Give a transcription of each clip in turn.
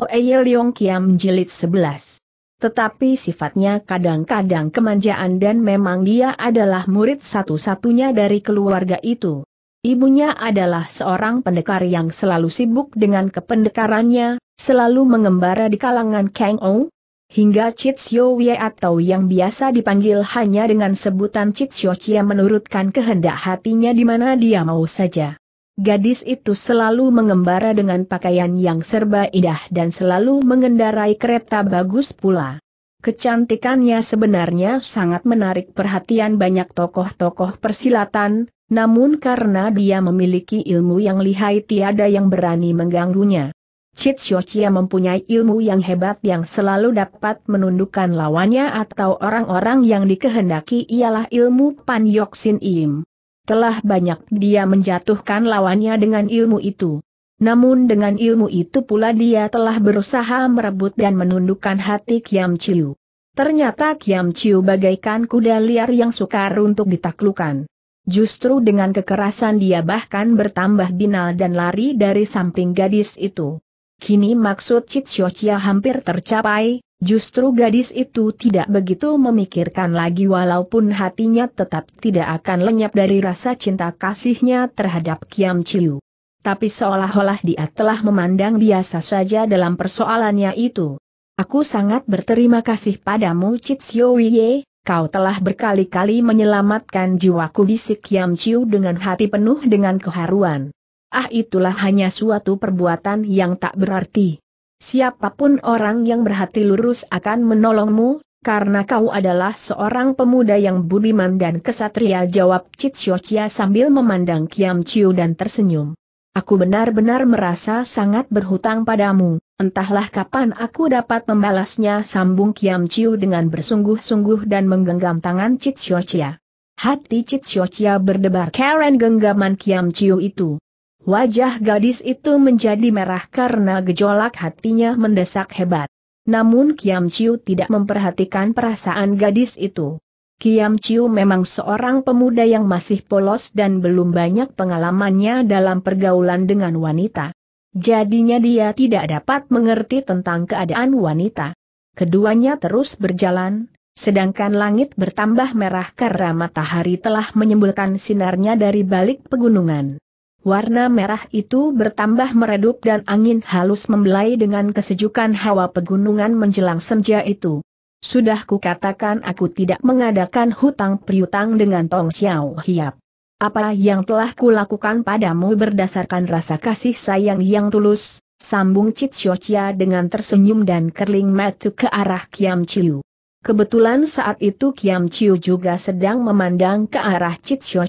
Oeye Leong Kiam Jilid 11. Tetapi sifatnya kadang-kadang kemanjaan dan memang dia adalah murid satu-satunya dari keluarga itu. Ibunya adalah seorang pendekar yang selalu sibuk dengan kependekarannya, selalu mengembara di kalangan Kang Ou, hingga Chitsyo Wei atau yang biasa dipanggil hanya dengan sebutan Chitsyo Chia menurutkan kehendak hatinya di mana dia mau saja. Gadis itu selalu mengembara dengan pakaian yang serba indah dan selalu mengendarai kereta bagus pula. Kecantikannya sebenarnya sangat menarik perhatian banyak tokoh-tokoh persilatan, namun karena dia memiliki ilmu yang lihai tiada yang berani mengganggunya. Chit Shochia mempunyai ilmu yang hebat yang selalu dapat menundukkan lawannya atau orang-orang yang dikehendaki ialah ilmu Pan Yoxin Im. Telah banyak dia menjatuhkan lawannya dengan ilmu itu. Namun dengan ilmu itu pula dia telah berusaha merebut dan menundukkan hati Kiam Chiu. Ternyata Kiam Chiu bagaikan kuda liar yang sukar untuk ditaklukan. Justru dengan kekerasan dia bahkan bertambah binal dan lari dari samping gadis itu. Kini maksud Cik Xiao hampir tercapai, Justru gadis itu tidak begitu memikirkan lagi walaupun hatinya tetap tidak akan lenyap dari rasa cinta kasihnya terhadap Kiam Chiu. Tapi seolah-olah dia telah memandang biasa saja dalam persoalannya itu. Aku sangat berterima kasih padamu Chitsio Ye, kau telah berkali-kali menyelamatkan jiwaku bisik Kiam Chiu dengan hati penuh dengan keharuan. Ah itulah hanya suatu perbuatan yang tak berarti. Siapapun orang yang berhati lurus akan menolongmu, karena kau adalah seorang pemuda yang budiman dan kesatria jawab Chit Shochia sambil memandang Kiam Chiu dan tersenyum. Aku benar-benar merasa sangat berhutang padamu, entahlah kapan aku dapat membalasnya sambung Kiam Chiu dengan bersungguh-sungguh dan menggenggam tangan Chit Shochia. Hati Chit Shochia berdebar Karen genggaman Kiam Chiu itu. Wajah gadis itu menjadi merah karena gejolak hatinya mendesak hebat. Namun Kiam Chiu tidak memperhatikan perasaan gadis itu. Kiam Chiu memang seorang pemuda yang masih polos dan belum banyak pengalamannya dalam pergaulan dengan wanita. Jadinya dia tidak dapat mengerti tentang keadaan wanita. Keduanya terus berjalan, sedangkan langit bertambah merah karena matahari telah menyembulkan sinarnya dari balik pegunungan warna merah itu bertambah meredup dan angin halus membelai dengan kesejukan hawa pegunungan menjelang senja itu. Sudah kukatakan aku tidak mengadakan hutang priutang dengan Tong Xiao Hiap. Apa yang telah kulakukan padamu berdasarkan rasa kasih sayang yang tulus, sambung Chit Xiao dengan tersenyum dan kerling mata ke arah Kiam Chiu. Kebetulan saat itu Kiam Chiu juga sedang memandang ke arah Chit Xiao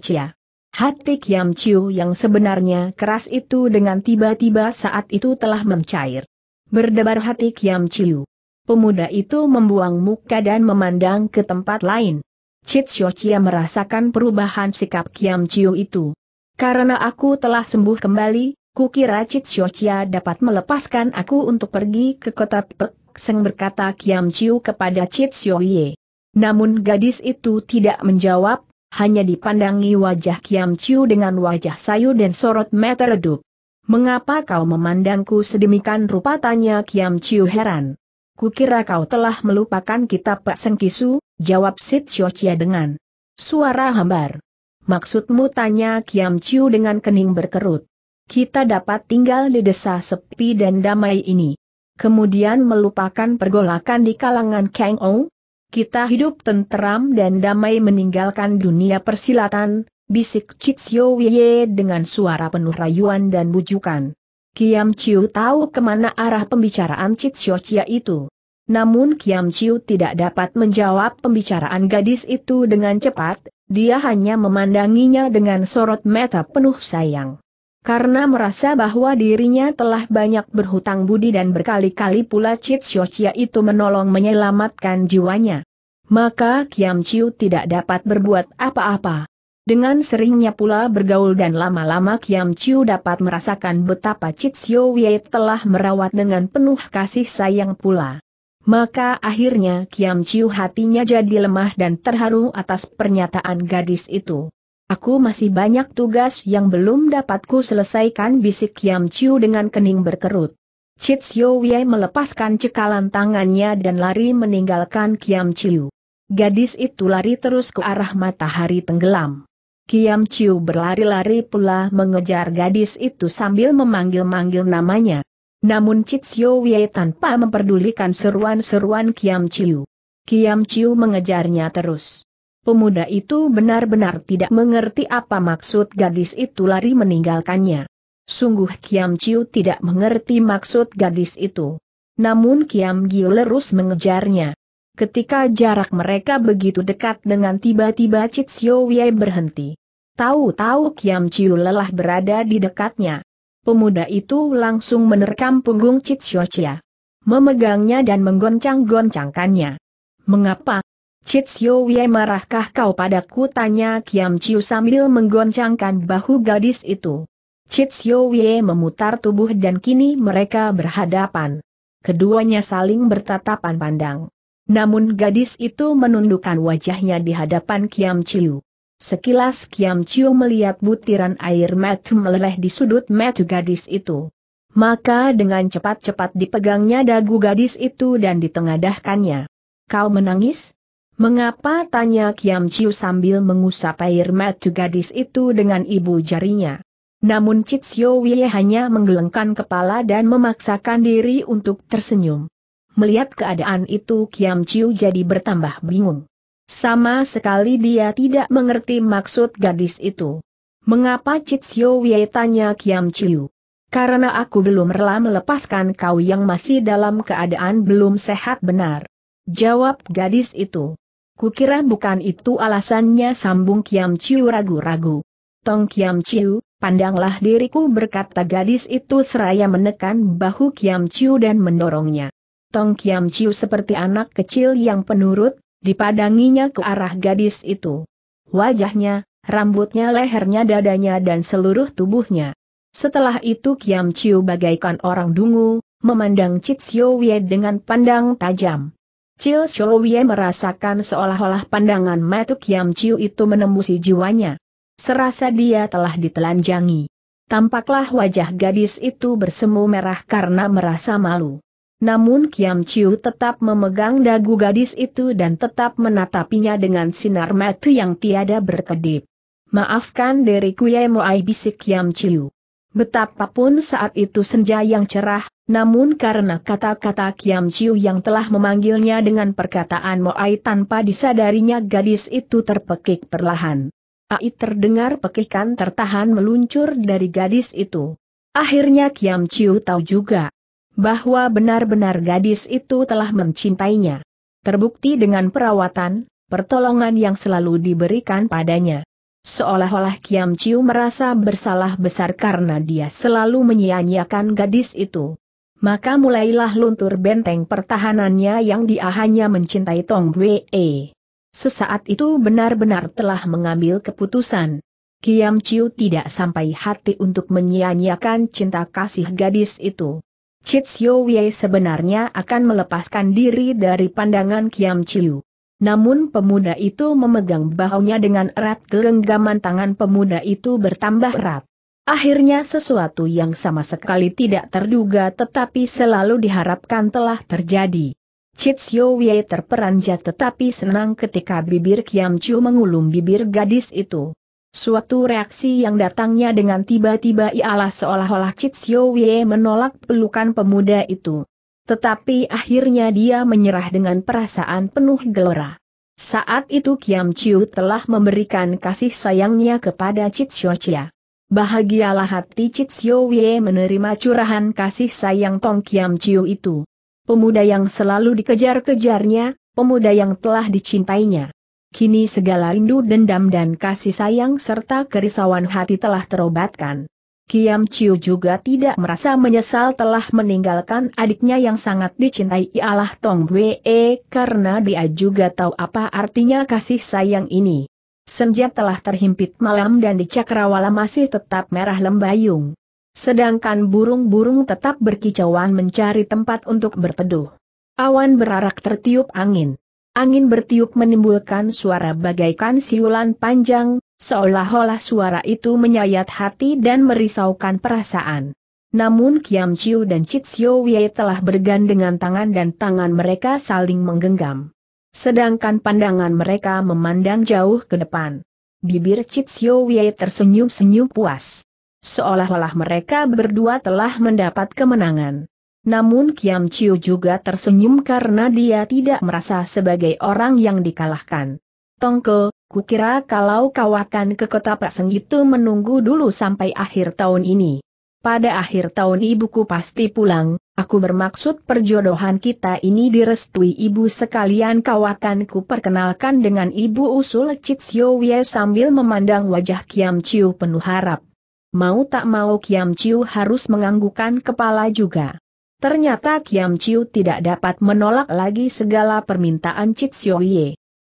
Hati Kiam Chiu yang sebenarnya keras itu dengan tiba-tiba saat itu telah mencair. Berdebar hati Kiam Chiu. Pemuda itu membuang muka dan memandang ke tempat lain. Chit Chia merasakan perubahan sikap Kiam Chiu itu. Karena aku telah sembuh kembali, kukira Chit Chia dapat melepaskan aku untuk pergi ke kota Pek Seng berkata Kiam Chiu kepada Chit Ye. Namun gadis itu tidak menjawab, hanya dipandangi wajah Kiam Chiu dengan wajah sayu dan sorot mata redup. Mengapa kau memandangku sedemikian rupa tanya Kiam Chiu heran. Kukira kau telah melupakan kitab Pak Sengkisu, jawab Sit Chochia dengan suara hambar. Maksudmu tanya Kiam Chiu dengan kening berkerut. Kita dapat tinggal di desa sepi dan damai ini. Kemudian melupakan pergolakan di kalangan Kang Ong, kita hidup tenteram dan damai meninggalkan dunia persilatan, bisik Chitsio Wie dengan suara penuh rayuan dan bujukan. Kiam Chiu tahu kemana arah pembicaraan Chitsio Chia itu. Namun Kiam Chiu tidak dapat menjawab pembicaraan gadis itu dengan cepat, dia hanya memandanginya dengan sorot mata penuh sayang. Karena merasa bahwa dirinya telah banyak berhutang budi dan berkali-kali pula Chit Xiuqia itu menolong menyelamatkan jiwanya. Maka Kiam Chiu tidak dapat berbuat apa-apa. Dengan seringnya pula bergaul dan lama-lama Kiam Chiu dapat merasakan betapa Chit Xiuqia telah merawat dengan penuh kasih sayang pula. Maka akhirnya Kiam Chiu hatinya jadi lemah dan terharu atas pernyataan gadis itu. Aku masih banyak tugas yang belum dapatku selesaikan bisik Yam Chiu dengan kening berkerut. Chit Sio Wei melepaskan cekalan tangannya dan lari meninggalkan Kiam Chiu. Gadis itu lari terus ke arah matahari tenggelam. Kiam Chiu berlari-lari pula mengejar gadis itu sambil memanggil-manggil namanya. Namun Chit Sio Wei tanpa memperdulikan seruan-seruan Kiam Chiu. Kiam Chiu mengejarnya terus. Pemuda itu benar-benar tidak mengerti apa maksud gadis itu lari meninggalkannya. Sungguh Kiam Chiu tidak mengerti maksud gadis itu. Namun Kiam Gil lerus mengejarnya. Ketika jarak mereka begitu dekat dengan tiba-tiba Cik Sio Wei berhenti. Tahu-tahu Kiam Chiu lelah berada di dekatnya. Pemuda itu langsung menerkam punggung Cik Sio Chia. Memegangnya dan menggoncang-goncangkannya. Mengapa? Chitsyo Ye marahkah kau padaku tanya Kiam Chiu sambil menggoncangkan bahu gadis itu. Chitsyo Ye memutar tubuh dan kini mereka berhadapan. Keduanya saling bertatapan pandang. Namun gadis itu menundukkan wajahnya di hadapan Kiam Chiu. Sekilas Kiam Chiu melihat butiran air mata meleleh di sudut mata gadis itu. Maka dengan cepat-cepat dipegangnya dagu gadis itu dan ditengadahkannya. Kau menangis? Mengapa tanya Kiam Chiu sambil mengusap air mata gadis itu dengan ibu jarinya. Namun Cik Sio Wei hanya menggelengkan kepala dan memaksakan diri untuk tersenyum. Melihat keadaan itu Kiam Chiu jadi bertambah bingung. Sama sekali dia tidak mengerti maksud gadis itu. Mengapa Cik Sio Wei tanya Kiam Chiu? Karena aku belum rela melepaskan kau yang masih dalam keadaan belum sehat benar. Jawab gadis itu. Kukira bukan itu alasannya sambung Kiam Chiu ragu-ragu. Tong Kiam Chiu, pandanglah diriku berkata gadis itu seraya menekan bahu Kiam Chiu dan mendorongnya. Tong Kiam Chiu seperti anak kecil yang penurut, dipadanginya ke arah gadis itu. Wajahnya, rambutnya, lehernya, dadanya dan seluruh tubuhnya. Setelah itu Kiam Chiu bagaikan orang dungu, memandang Chit Siu Wei dengan pandang tajam. Chil Shouye merasakan seolah-olah pandangan Matuk Yam Chiu itu menembusi jiwanya. Serasa dia telah ditelanjangi. Tampaklah wajah gadis itu bersemu merah karena merasa malu. Namun Kiam Chiu tetap memegang dagu gadis itu dan tetap menatapinya dengan sinar mata yang tiada berkedip. Maafkan diriku Yai Moai bisik Kiam Chiu. Betapapun saat itu senja yang cerah, namun karena kata-kata Kiam Chiu yang telah memanggilnya dengan perkataan Moai tanpa disadarinya gadis itu terpekik perlahan. Ai terdengar pekikan tertahan meluncur dari gadis itu. Akhirnya Kiam Chiu tahu juga bahwa benar-benar gadis itu telah mencintainya. Terbukti dengan perawatan, pertolongan yang selalu diberikan padanya. Seolah-olah Kiam Chiu merasa bersalah besar karena dia selalu menyia-nyiakan gadis itu. Maka mulailah luntur benteng pertahanannya yang dia hanya mencintai Tong Wei. Sesaat itu benar-benar telah mengambil keputusan. Kiam Chiu tidak sampai hati untuk menyia-nyiakan cinta kasih gadis itu. Chit Siu Wei sebenarnya akan melepaskan diri dari pandangan Kiam Chiu. Namun pemuda itu memegang bahunya dengan erat genggaman tangan pemuda itu bertambah erat. Akhirnya sesuatu yang sama sekali tidak terduga tetapi selalu diharapkan telah terjadi. Chitsyo Wei terperanjat tetapi senang ketika bibir Kiam Chu mengulum bibir gadis itu. Suatu reaksi yang datangnya dengan tiba-tiba ialah seolah-olah Chitsyo Wei menolak pelukan pemuda itu. Tetapi akhirnya dia menyerah dengan perasaan penuh gelora. Saat itu Kiam Chiu telah memberikan kasih sayangnya kepada Chit Chia. Bahagialah hati Chit Wei menerima curahan kasih sayang Tong Kiam Chiu itu. Pemuda yang selalu dikejar-kejarnya, pemuda yang telah dicintainya. Kini segala rindu dendam dan kasih sayang serta kerisauan hati telah terobatkan. Kiam Chiu juga tidak merasa menyesal telah meninggalkan adiknya yang sangat dicintai ialah Tong Wee karena dia juga tahu apa artinya kasih sayang ini. Senja telah terhimpit malam dan di cakrawala masih tetap merah lembayung. Sedangkan burung-burung tetap berkicauan mencari tempat untuk berteduh. Awan berarak tertiup angin. Angin bertiup menimbulkan suara bagaikan siulan panjang, seolah-olah suara itu menyayat hati dan merisaukan perasaan. Namun Kiam Chiu dan Chit Sio Wei telah bergandengan tangan dan tangan mereka saling menggenggam. Sedangkan pandangan mereka memandang jauh ke depan. Bibir Chit Sio Wei tersenyum-senyum puas. Seolah-olah mereka berdua telah mendapat kemenangan. Namun Kiam Chiu juga tersenyum karena dia tidak merasa sebagai orang yang dikalahkan. Tongko, kukira kalau kau akan ke kota Pak Seng itu menunggu dulu sampai akhir tahun ini. Pada akhir tahun ibuku pasti pulang, aku bermaksud perjodohan kita ini direstui ibu sekalian kau akan perkenalkan dengan ibu usul Cik Sio Wie sambil memandang wajah Kiam Chiu penuh harap. Mau tak mau Kiam Chiu harus menganggukkan kepala juga. Ternyata Kiam Chiu tidak dapat menolak lagi segala permintaan Cik Cit Ye.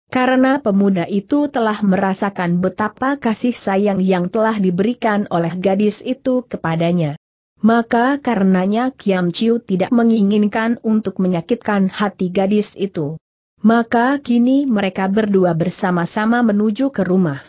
Karena pemuda itu telah merasakan betapa kasih sayang yang telah diberikan oleh gadis itu kepadanya. Maka karenanya Kiam Chiu tidak menginginkan untuk menyakitkan hati gadis itu. Maka kini mereka berdua bersama-sama menuju ke rumah.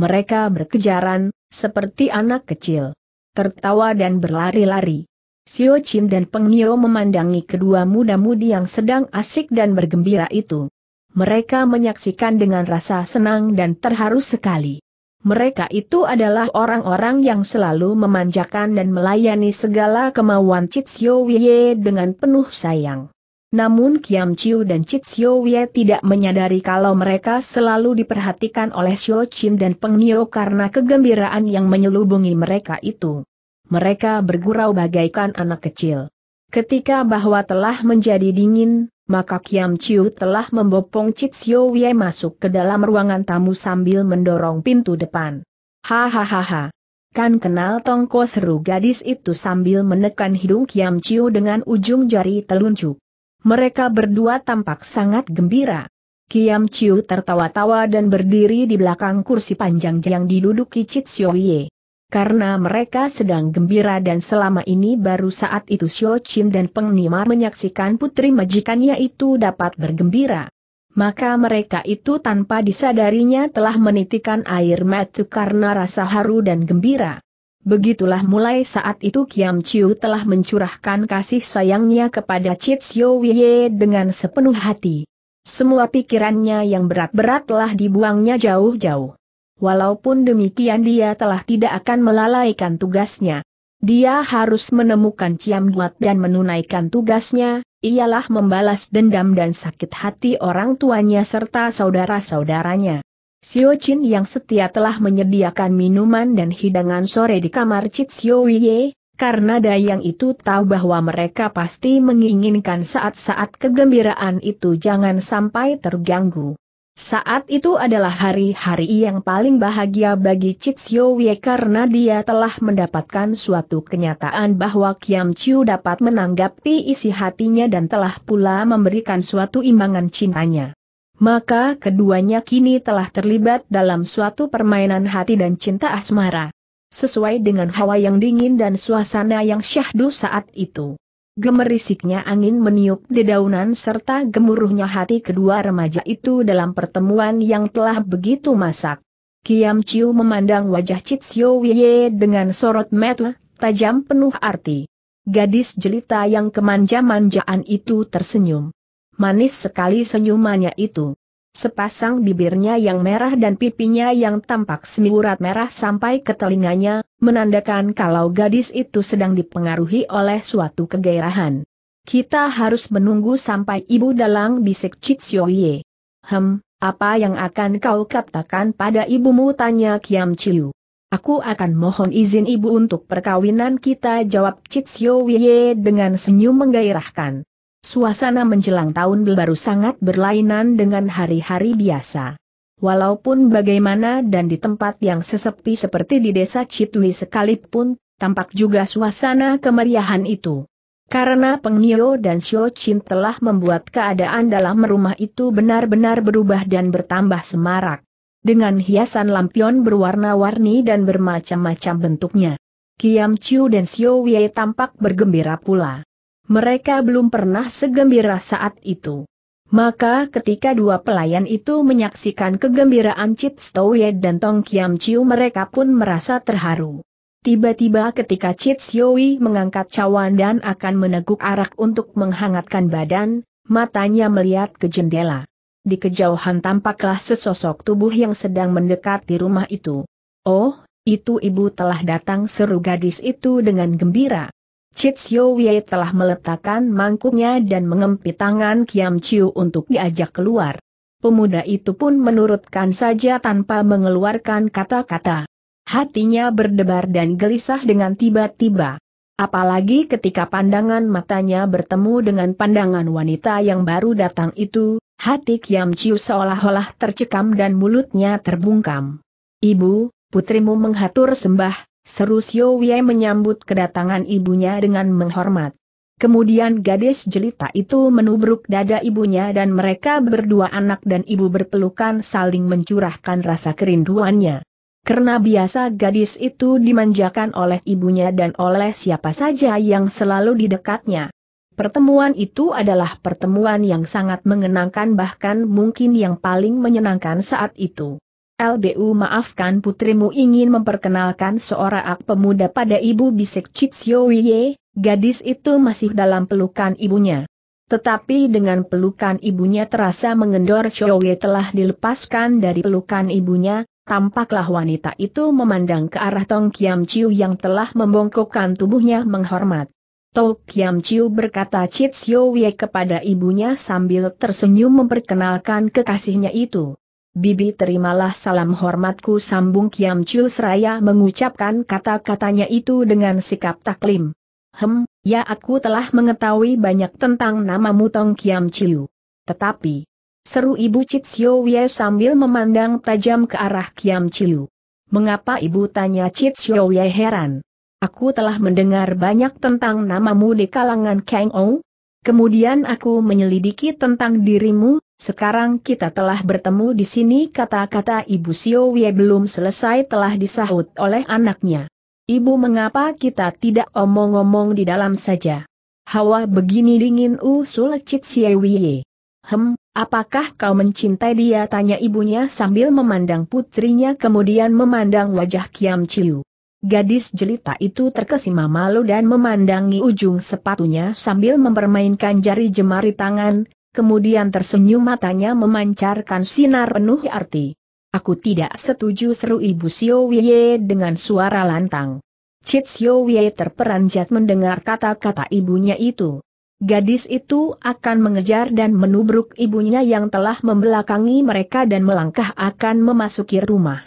Mereka berkejaran, seperti anak kecil. Tertawa dan berlari-lari. Sio Chim dan Peng Nio memandangi kedua muda-mudi yang sedang asik dan bergembira itu. Mereka menyaksikan dengan rasa senang dan terharu sekali. Mereka itu adalah orang-orang yang selalu memanjakan dan melayani segala kemauan Chit Sio Wye dengan penuh sayang. Namun Kiam Chiu dan Chit Sio Wye tidak menyadari kalau mereka selalu diperhatikan oleh Sio Chim dan Peng Nio karena kegembiraan yang menyelubungi mereka itu mereka bergurau bagaikan anak kecil. Ketika bahwa telah menjadi dingin, maka Kiam Chiu telah membopong Chit Sio Wei masuk ke dalam ruangan tamu sambil mendorong pintu depan. Hahaha. Kan kenal Tongko seru gadis itu sambil menekan hidung Kiam Chiu dengan ujung jari telunjuk. Mereka berdua tampak sangat gembira. Kiam Chiu tertawa-tawa dan berdiri di belakang kursi panjang yang diduduki Chit Sio Wei karena mereka sedang gembira dan selama ini baru saat itu Xiao Qin dan Peng Nima menyaksikan putri majikannya itu dapat bergembira. Maka mereka itu tanpa disadarinya telah menitikan air mata karena rasa haru dan gembira. Begitulah mulai saat itu Kiam Chiu telah mencurahkan kasih sayangnya kepada Chit Xiao Wei dengan sepenuh hati. Semua pikirannya yang berat-berat telah dibuangnya jauh-jauh walaupun demikian dia telah tidak akan melalaikan tugasnya. Dia harus menemukan Ciam Duat dan menunaikan tugasnya, ialah membalas dendam dan sakit hati orang tuanya serta saudara-saudaranya. Xiao Chin yang setia telah menyediakan minuman dan hidangan sore di kamar Cit Xiao Ye, karena Dayang itu tahu bahwa mereka pasti menginginkan saat-saat kegembiraan itu jangan sampai terganggu. Saat itu adalah hari-hari yang paling bahagia bagi Chiu Wei karena dia telah mendapatkan suatu kenyataan bahwa Kiam Chiu dapat menanggapi isi hatinya dan telah pula memberikan suatu imbangan cintanya. Maka keduanya kini telah terlibat dalam suatu permainan hati dan cinta asmara. Sesuai dengan hawa yang dingin dan suasana yang syahdu saat itu. Gemerisiknya angin meniup dedaunan serta gemuruhnya hati kedua remaja itu dalam pertemuan yang telah begitu masak. Kiam Chiu memandang wajah Chit Sio Wie dengan sorot mata, tajam penuh arti. Gadis jelita yang kemanja-manjaan itu tersenyum. Manis sekali senyumannya itu. Sepasang bibirnya yang merah dan pipinya yang tampak semiurat merah sampai ke telinganya, menandakan kalau gadis itu sedang dipengaruhi oleh suatu kegairahan. Kita harus menunggu sampai ibu dalang bisik Chitsioye. Hem, apa yang akan kau katakan pada ibumu tanya Kiam Chiu. Aku akan mohon izin ibu untuk perkawinan kita jawab Chitsioye dengan senyum menggairahkan. Suasana menjelang tahun baru sangat berlainan dengan hari-hari biasa. Walaupun bagaimana dan di tempat yang sesepi seperti di desa Citwi sekalipun, tampak juga suasana kemeriahan itu. Karena Peng Nio dan Xiao Chin telah membuat keadaan dalam rumah itu benar-benar berubah dan bertambah semarak. Dengan hiasan lampion berwarna-warni dan bermacam-macam bentuknya. Kiam Chiu dan Xiao Wei tampak bergembira pula mereka belum pernah segembira saat itu. Maka ketika dua pelayan itu menyaksikan kegembiraan Chit Stowe dan Tong Kiam Chiu mereka pun merasa terharu. Tiba-tiba ketika Chit Sioi mengangkat cawan dan akan meneguk arak untuk menghangatkan badan, matanya melihat ke jendela. Di kejauhan tampaklah sesosok tubuh yang sedang mendekat di rumah itu. Oh, itu ibu telah datang seru gadis itu dengan gembira. Chitsio Wei telah meletakkan mangkuknya dan mengempit tangan Kiam Chiu untuk diajak keluar. Pemuda itu pun menurutkan saja tanpa mengeluarkan kata-kata. Hatinya berdebar dan gelisah dengan tiba-tiba. Apalagi ketika pandangan matanya bertemu dengan pandangan wanita yang baru datang itu, hati Kiam Chiu seolah-olah tercekam dan mulutnya terbungkam. Ibu, putrimu menghatur sembah, Seru Xiao Wei menyambut kedatangan ibunya dengan menghormat. Kemudian gadis jelita itu menubruk dada ibunya dan mereka berdua anak dan ibu berpelukan saling mencurahkan rasa kerinduannya. Karena biasa gadis itu dimanjakan oleh ibunya dan oleh siapa saja yang selalu di dekatnya. Pertemuan itu adalah pertemuan yang sangat mengenangkan bahkan mungkin yang paling menyenangkan saat itu. LBU maafkan putrimu ingin memperkenalkan seorang pemuda pada ibu bisik Chitsioye, gadis itu masih dalam pelukan ibunya. Tetapi dengan pelukan ibunya terasa mengendor Showe telah dilepaskan dari pelukan ibunya, tampaklah wanita itu memandang ke arah Tong Kiam Chiu yang telah membongkokkan tubuhnya menghormat. Tong Kiam Chiu berkata Chit Showe kepada ibunya sambil tersenyum memperkenalkan kekasihnya itu. Bibi terimalah salam hormatku sambung Kiam Chu Seraya mengucapkan kata-katanya itu dengan sikap taklim. Hem, ya aku telah mengetahui banyak tentang nama mutong Kiam Chiu. Tetapi, seru ibu Chit Sio Wie sambil memandang tajam ke arah Kiam Chiu. Mengapa ibu tanya Chit Sio Wie heran? Aku telah mendengar banyak tentang namamu di kalangan Kang Ou. Kemudian aku menyelidiki tentang dirimu, sekarang kita telah bertemu di sini kata-kata Ibu Siowie belum selesai telah disahut oleh anaknya. Ibu mengapa kita tidak omong-omong di dalam saja? Hawa begini dingin usul Cik Siowie. Hem, apakah kau mencintai dia tanya ibunya sambil memandang putrinya kemudian memandang wajah Kiam Chiu. Gadis jelita itu terkesima malu dan memandangi ujung sepatunya sambil mempermainkan jari jemari tangan, kemudian tersenyum matanya memancarkan sinar penuh arti. Aku tidak setuju seru Ibu Xiao Wei dengan suara lantang. Cit Xiao Wei terperanjat mendengar kata-kata ibunya itu. Gadis itu akan mengejar dan menubruk ibunya yang telah membelakangi mereka dan melangkah akan memasuki rumah.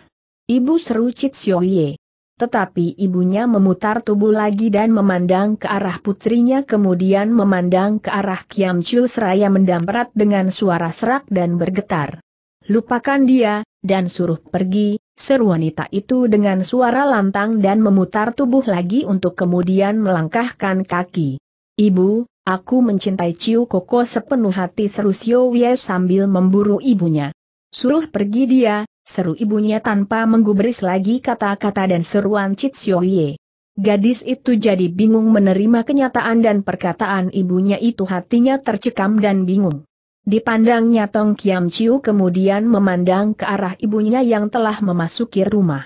Ibu seru Cit Xiao Wei. Tetapi ibunya memutar tubuh lagi dan memandang ke arah putrinya kemudian memandang ke arah Kiam Chiu seraya mendamprat dengan suara serak dan bergetar. Lupakan dia, dan suruh pergi, seru wanita itu dengan suara lantang dan memutar tubuh lagi untuk kemudian melangkahkan kaki. Ibu, aku mencintai Chiu Koko sepenuh hati seru Xiu Wei sambil memburu ibunya. Suruh pergi dia, seru ibunya tanpa menggubris lagi kata-kata dan seruan Citsioye. Gadis itu jadi bingung menerima kenyataan dan perkataan ibunya itu hatinya tercekam dan bingung. Dipandangnya Tong Kiam Chiu kemudian memandang ke arah ibunya yang telah memasuki rumah.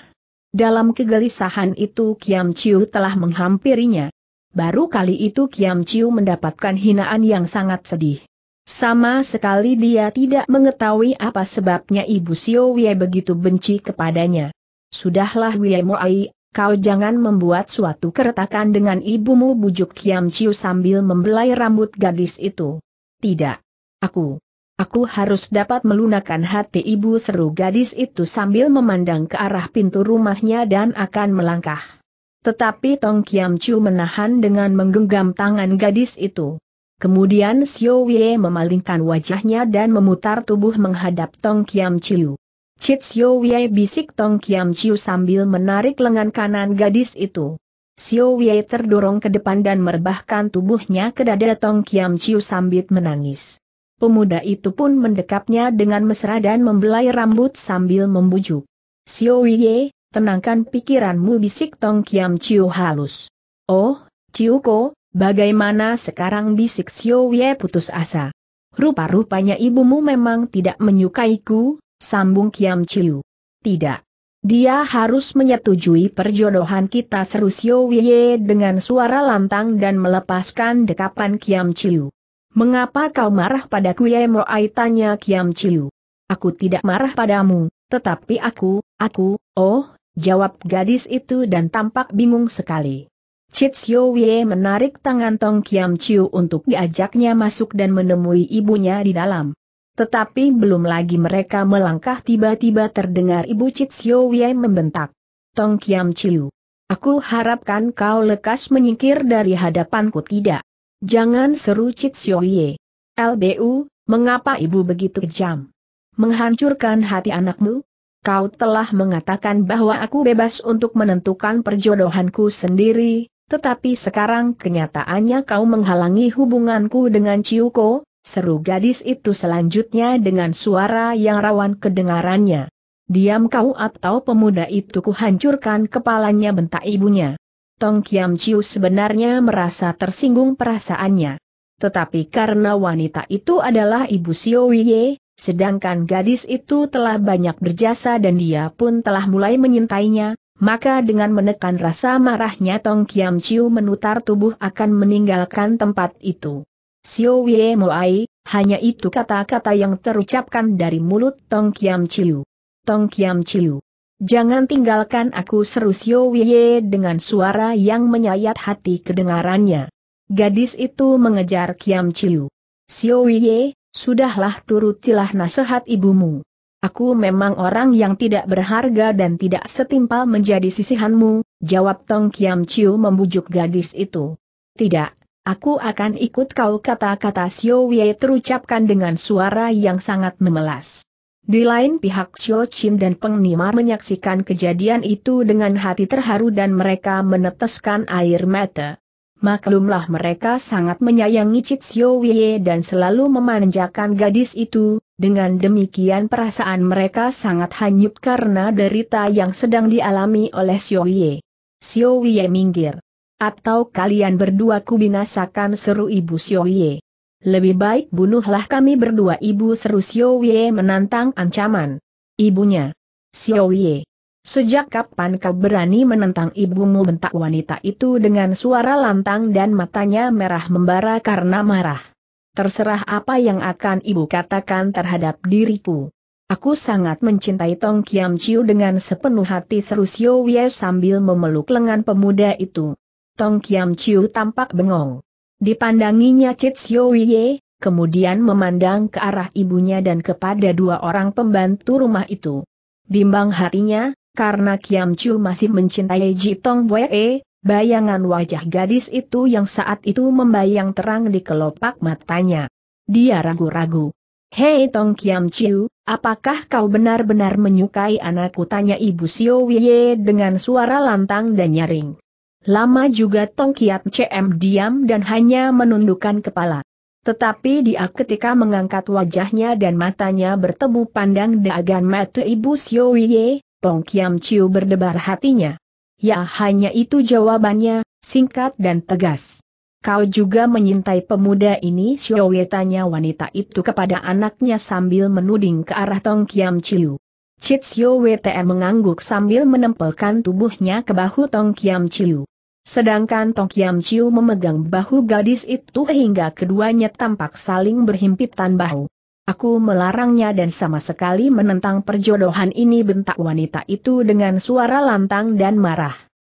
Dalam kegelisahan itu Kiam Chiu telah menghampirinya. Baru kali itu Kiam Chiu mendapatkan hinaan yang sangat sedih. Sama sekali dia tidak mengetahui apa sebabnya Ibu Sio Wei begitu benci kepadanya. Sudahlah Wie Moai, kau jangan membuat suatu keretakan dengan ibumu bujuk Kiam Chiu sambil membelai rambut gadis itu. Tidak. Aku. Aku harus dapat melunakan hati ibu seru gadis itu sambil memandang ke arah pintu rumahnya dan akan melangkah. Tetapi Tong Kiam Chiu menahan dengan menggenggam tangan gadis itu. Kemudian Xiao Wei memalingkan wajahnya dan memutar tubuh menghadap Tong Kiam Chiu. Cip Xiao Wei bisik Tong Kiam Chiu sambil menarik lengan kanan gadis itu. Xiao Wei terdorong ke depan dan merebahkan tubuhnya ke dada Tong Kiam Chiu sambil menangis. Pemuda itu pun mendekapnya dengan mesra dan membelai rambut sambil membujuk. Xiao Wei, tenangkan pikiranmu bisik Tong Kiam Chiu halus. Oh, Chiu ko. Bagaimana sekarang bisik Xiao Ye putus asa? Rupa-rupanya ibumu memang tidak menyukaiku, sambung Kiam Chiu. Tidak. Dia harus menyetujui perjodohan kita seru Xiao Ye dengan suara lantang dan melepaskan dekapan Kiam Chiu. Mengapa kau marah padaku Ye Moai tanya Kiam Chiu. Aku tidak marah padamu, tetapi aku, aku, oh, jawab gadis itu dan tampak bingung sekali. Chitsyo Wei menarik tangan Tong Kiam Chiu untuk diajaknya masuk dan menemui ibunya di dalam. Tetapi belum lagi mereka melangkah tiba-tiba terdengar ibu Chitsyo Wei membentak. Tong Kiam Chiu. Aku harapkan kau lekas menyingkir dari hadapanku tidak. Jangan seru Chitsyo Wei. LBU, mengapa ibu begitu kejam? Menghancurkan hati anakmu? Kau telah mengatakan bahwa aku bebas untuk menentukan perjodohanku sendiri, tetapi sekarang kenyataannya kau menghalangi hubunganku dengan Ciuko, seru gadis itu selanjutnya dengan suara yang rawan kedengarannya. Diam kau atau pemuda itu kuhancurkan kepalanya bentak ibunya. Tong Kiam Chiu sebenarnya merasa tersinggung perasaannya. Tetapi karena wanita itu adalah ibu Sio Wiye, sedangkan gadis itu telah banyak berjasa dan dia pun telah mulai menyintainya, maka dengan menekan rasa marahnya Tong Kiam Chiu menutar tubuh akan meninggalkan tempat itu. Xiao Wei Moai, hanya itu kata-kata yang terucapkan dari mulut Tong Kiam Chiu. Tong Kiam Chiu. Jangan tinggalkan aku seru Xiao Wei dengan suara yang menyayat hati kedengarannya. Gadis itu mengejar Kiam Chiu. Xiao Wei, sudahlah turutilah nasihat ibumu. Aku memang orang yang tidak berharga dan tidak setimpal menjadi sisihanmu, jawab Tong Kiam Chiu membujuk gadis itu. Tidak, aku akan ikut kau kata-kata Xiao Wei terucapkan dengan suara yang sangat memelas. Di lain pihak Xiao Chim dan Peng Nimar menyaksikan kejadian itu dengan hati terharu dan mereka meneteskan air mata. Maklumlah mereka sangat menyayangi Cik Sio dan selalu memanjakan gadis itu, dengan demikian perasaan mereka sangat hanyut karena derita yang sedang dialami oleh Sio Wye. Sio minggir. Atau kalian berdua kubinasakan seru ibu Sio Lebih baik bunuhlah kami berdua ibu seru Sio menantang ancaman. Ibunya. Sio Sejak kapan kau berani menentang ibumu bentak wanita itu dengan suara lantang dan matanya merah membara karena marah. Terserah apa yang akan ibu katakan terhadap diriku. Aku sangat mencintai Tong Kiam Chiu dengan sepenuh hati seru Xiu Wei sambil memeluk lengan pemuda itu. Tong Kiam Chiu tampak bengong. Dipandanginya Cit Xiu Wei, kemudian memandang ke arah ibunya dan kepada dua orang pembantu rumah itu. Bimbang hatinya, karena Kiam Chu masih mencintai Tong Wei, bayangan wajah gadis itu yang saat itu membayang terang di kelopak matanya. Dia ragu-ragu. Hei Tong Kiam Chiu, apakah kau benar-benar menyukai anakku? Tanya Ibu Xiao Wei dengan suara lantang dan nyaring. Lama juga Tong Kiat CM diam dan hanya menundukkan kepala. Tetapi dia ketika mengangkat wajahnya dan matanya bertemu pandang dengan mata Ibu Xiao Wei. Tong Kiam Chiu berdebar hatinya. Ya hanya itu jawabannya, singkat dan tegas. Kau juga menyintai pemuda ini Xiaowei tanya wanita itu kepada anaknya sambil menuding ke arah Tong Kiam Chiu. Chit Xiaowe mengangguk sambil menempelkan tubuhnya ke bahu Tong Kiam Chiu. Sedangkan Tong Kiam Chiu memegang bahu gadis itu hingga keduanya tampak saling berhimpitan bahu. Aku melarangnya dan sama sekali menentang perjodohan ini bentak wanita itu dengan suara lantang dan marah.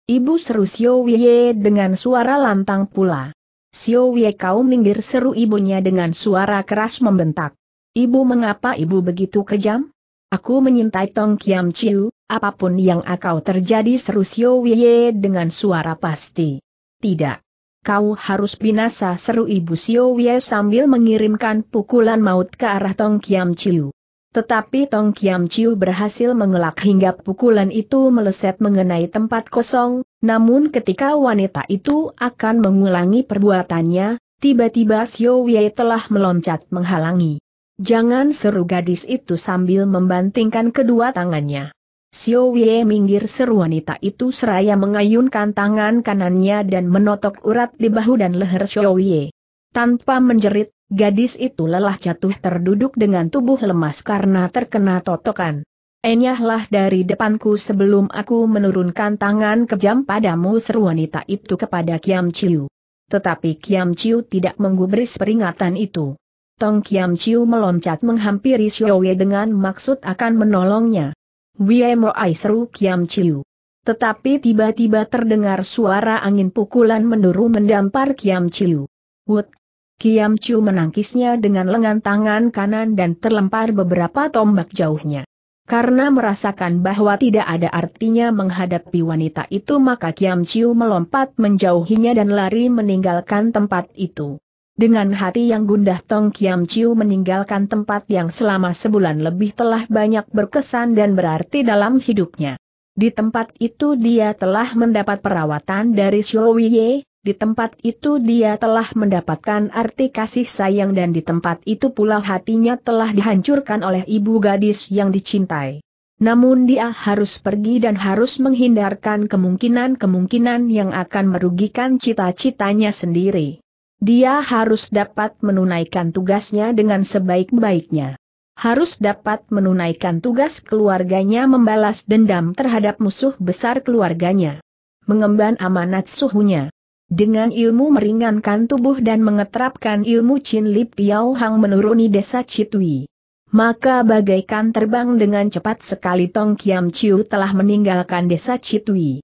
Ibu seru Xiao Wei dengan suara lantang pula. Xiao Wei kau minggir seru ibunya dengan suara keras membentak. Ibu mengapa ibu begitu kejam? Aku menyintai Tong Kiam Chiu, apapun yang akau terjadi seru Xiao Wei dengan suara pasti. Tidak kau harus binasa seru ibu Sio Wei sambil mengirimkan pukulan maut ke arah Tong Kiam Chiu. Tetapi Tong Kiam Chiu berhasil mengelak hingga pukulan itu meleset mengenai tempat kosong, namun ketika wanita itu akan mengulangi perbuatannya, tiba-tiba Sio Wei telah meloncat menghalangi. Jangan seru gadis itu sambil membantingkan kedua tangannya. Xiao Wei minggir seru wanita itu seraya mengayunkan tangan kanannya dan menotok urat di bahu dan leher Xiao Wei. Tanpa menjerit, gadis itu lelah jatuh terduduk dengan tubuh lemas karena terkena totokan. Enyahlah dari depanku sebelum aku menurunkan tangan kejam padamu seru wanita itu kepada Kiam Chiu. Tetapi Kiam Chiu tidak menggubris peringatan itu. Tong Kiam Chiu meloncat menghampiri Xiao Wei dengan maksud akan menolongnya. Wiemoai seru Kiam Chiu. Tetapi tiba-tiba terdengar suara angin pukulan menduru mendampar Kiam Chiu. Wut! Kiam Chiu menangkisnya dengan lengan tangan kanan dan terlempar beberapa tombak jauhnya. Karena merasakan bahwa tidak ada artinya menghadapi wanita itu maka Kiam Chiu melompat menjauhinya dan lari meninggalkan tempat itu. Dengan hati yang gundah Tong Kiam Chiu meninggalkan tempat yang selama sebulan lebih telah banyak berkesan dan berarti dalam hidupnya. Di tempat itu dia telah mendapat perawatan dari Xiao Wei di tempat itu dia telah mendapatkan arti kasih sayang dan di tempat itu pula hatinya telah dihancurkan oleh ibu gadis yang dicintai. Namun dia harus pergi dan harus menghindarkan kemungkinan-kemungkinan yang akan merugikan cita-citanya sendiri. Dia harus dapat menunaikan tugasnya dengan sebaik-baiknya. Harus dapat menunaikan tugas keluarganya membalas dendam terhadap musuh besar keluarganya. Mengemban amanat suhunya. Dengan ilmu meringankan tubuh dan mengeterapkan ilmu Chin Lip Tiao Hang menuruni desa Citui. Maka bagaikan terbang dengan cepat sekali Tong Kiam Chiu telah meninggalkan desa Citui.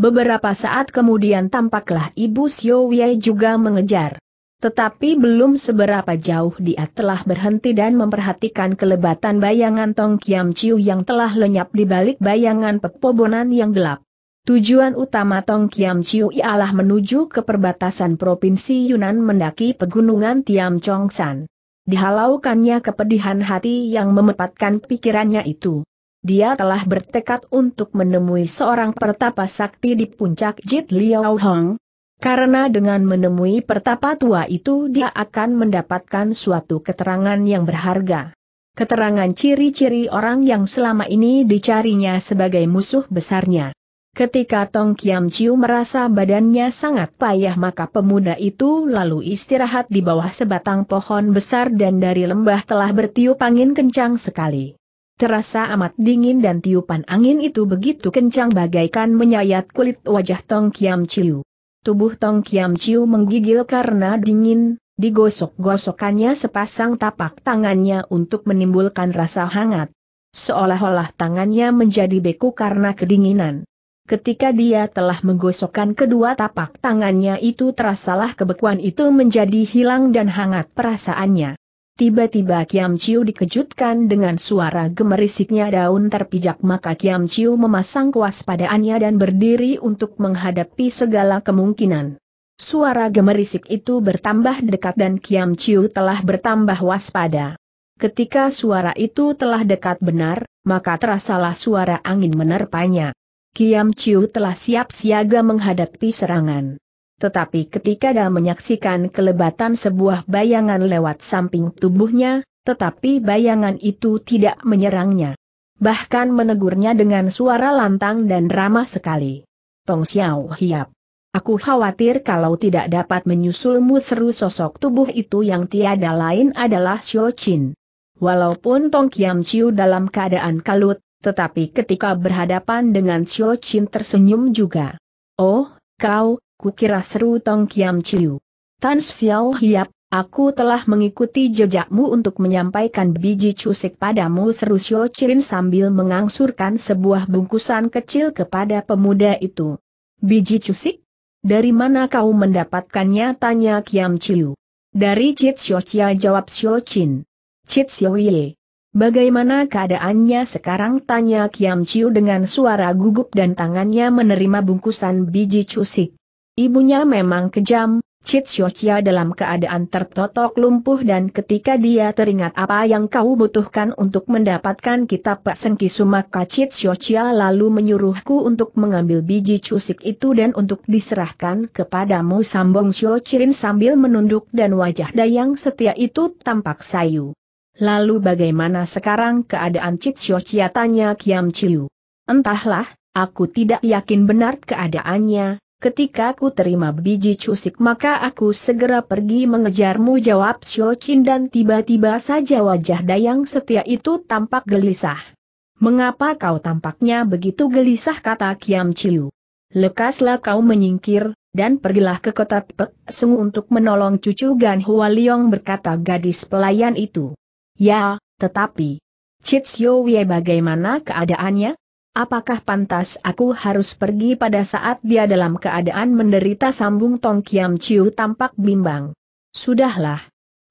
Beberapa saat kemudian tampaklah Ibu Xiao Wei juga mengejar. Tetapi belum seberapa jauh dia telah berhenti dan memperhatikan kelebatan bayangan Tong Kiam Chiu yang telah lenyap di balik bayangan pepobonan yang gelap. Tujuan utama Tong Kiam Chiu ialah menuju ke perbatasan Provinsi Yunan mendaki pegunungan Tiam Chong San. Dihalaukannya kepedihan hati yang memepatkan pikirannya itu. Dia telah bertekad untuk menemui seorang pertapa sakti di puncak Jit Liao Hong. Karena dengan menemui pertapa tua itu dia akan mendapatkan suatu keterangan yang berharga. Keterangan ciri-ciri orang yang selama ini dicarinya sebagai musuh besarnya. Ketika Tong Kiam Chiu merasa badannya sangat payah maka pemuda itu lalu istirahat di bawah sebatang pohon besar dan dari lembah telah bertiup angin kencang sekali terasa amat dingin dan tiupan angin itu begitu kencang bagaikan menyayat kulit wajah Tong Kiam Chiu. Tubuh Tong Kiam Chiu menggigil karena dingin, digosok-gosokannya sepasang tapak tangannya untuk menimbulkan rasa hangat. Seolah-olah tangannya menjadi beku karena kedinginan. Ketika dia telah menggosokkan kedua tapak tangannya itu terasalah kebekuan itu menjadi hilang dan hangat perasaannya. Tiba-tiba Kiam Chiu dikejutkan dengan suara gemerisiknya daun terpijak maka Kiam Chiu memasang kewaspadaannya dan berdiri untuk menghadapi segala kemungkinan. Suara gemerisik itu bertambah dekat dan Kiam Chiu telah bertambah waspada. Ketika suara itu telah dekat benar, maka terasalah suara angin menerpanya. Kiam Chiu telah siap siaga menghadapi serangan. Tetapi ketika dia menyaksikan kelebatan sebuah bayangan lewat samping tubuhnya, tetapi bayangan itu tidak menyerangnya. Bahkan menegurnya dengan suara lantang dan ramah sekali. Tong Xiao Hiap. Aku khawatir kalau tidak dapat menyusulmu seru sosok tubuh itu yang tiada lain adalah Xiao Qin. Walaupun Tong Kiam Chiu dalam keadaan kalut, tetapi ketika berhadapan dengan Xiao Qin tersenyum juga. Oh, kau, kukira seru Tong Kiam Chiu. Tan Xiao Hiap, aku telah mengikuti jejakmu untuk menyampaikan biji cusik padamu seru Xiao Chirin sambil mengangsurkan sebuah bungkusan kecil kepada pemuda itu. Biji cusik? Dari mana kau mendapatkannya? Tanya Kiam Chiu. Dari Chit Xiao Chia jawab Xiao Chin. Chit Xiao Ye. Bagaimana keadaannya sekarang tanya Kiam Chiu dengan suara gugup dan tangannya menerima bungkusan biji cusik. Ibunya memang kejam, Cit Shochia dalam keadaan tertotok lumpuh dan ketika dia teringat apa yang kau butuhkan untuk mendapatkan kitab Pak Sengki Sumaka Cit Shochia lalu menyuruhku untuk mengambil biji cusik itu dan untuk diserahkan kepadamu Sambung Shochirin sambil menunduk dan wajah dayang setia itu tampak sayu. Lalu bagaimana sekarang keadaan Cit Shochia? tanya Kiam Chiu? Entahlah, aku tidak yakin benar keadaannya, Ketika ku terima biji cusik maka aku segera pergi mengejarmu jawab Xiao Qin dan tiba-tiba saja wajah dayang setia itu tampak gelisah. Mengapa kau tampaknya begitu gelisah kata Kiam Chiu? Lekaslah kau menyingkir, dan pergilah ke kota Pek Sung untuk menolong cucu Gan Hua Liong berkata gadis pelayan itu. Ya, tetapi, Chit Sio Wei bagaimana keadaannya? Apakah pantas aku harus pergi pada saat dia dalam keadaan menderita sambung Tong Kiam Chiu tampak bimbang. Sudahlah.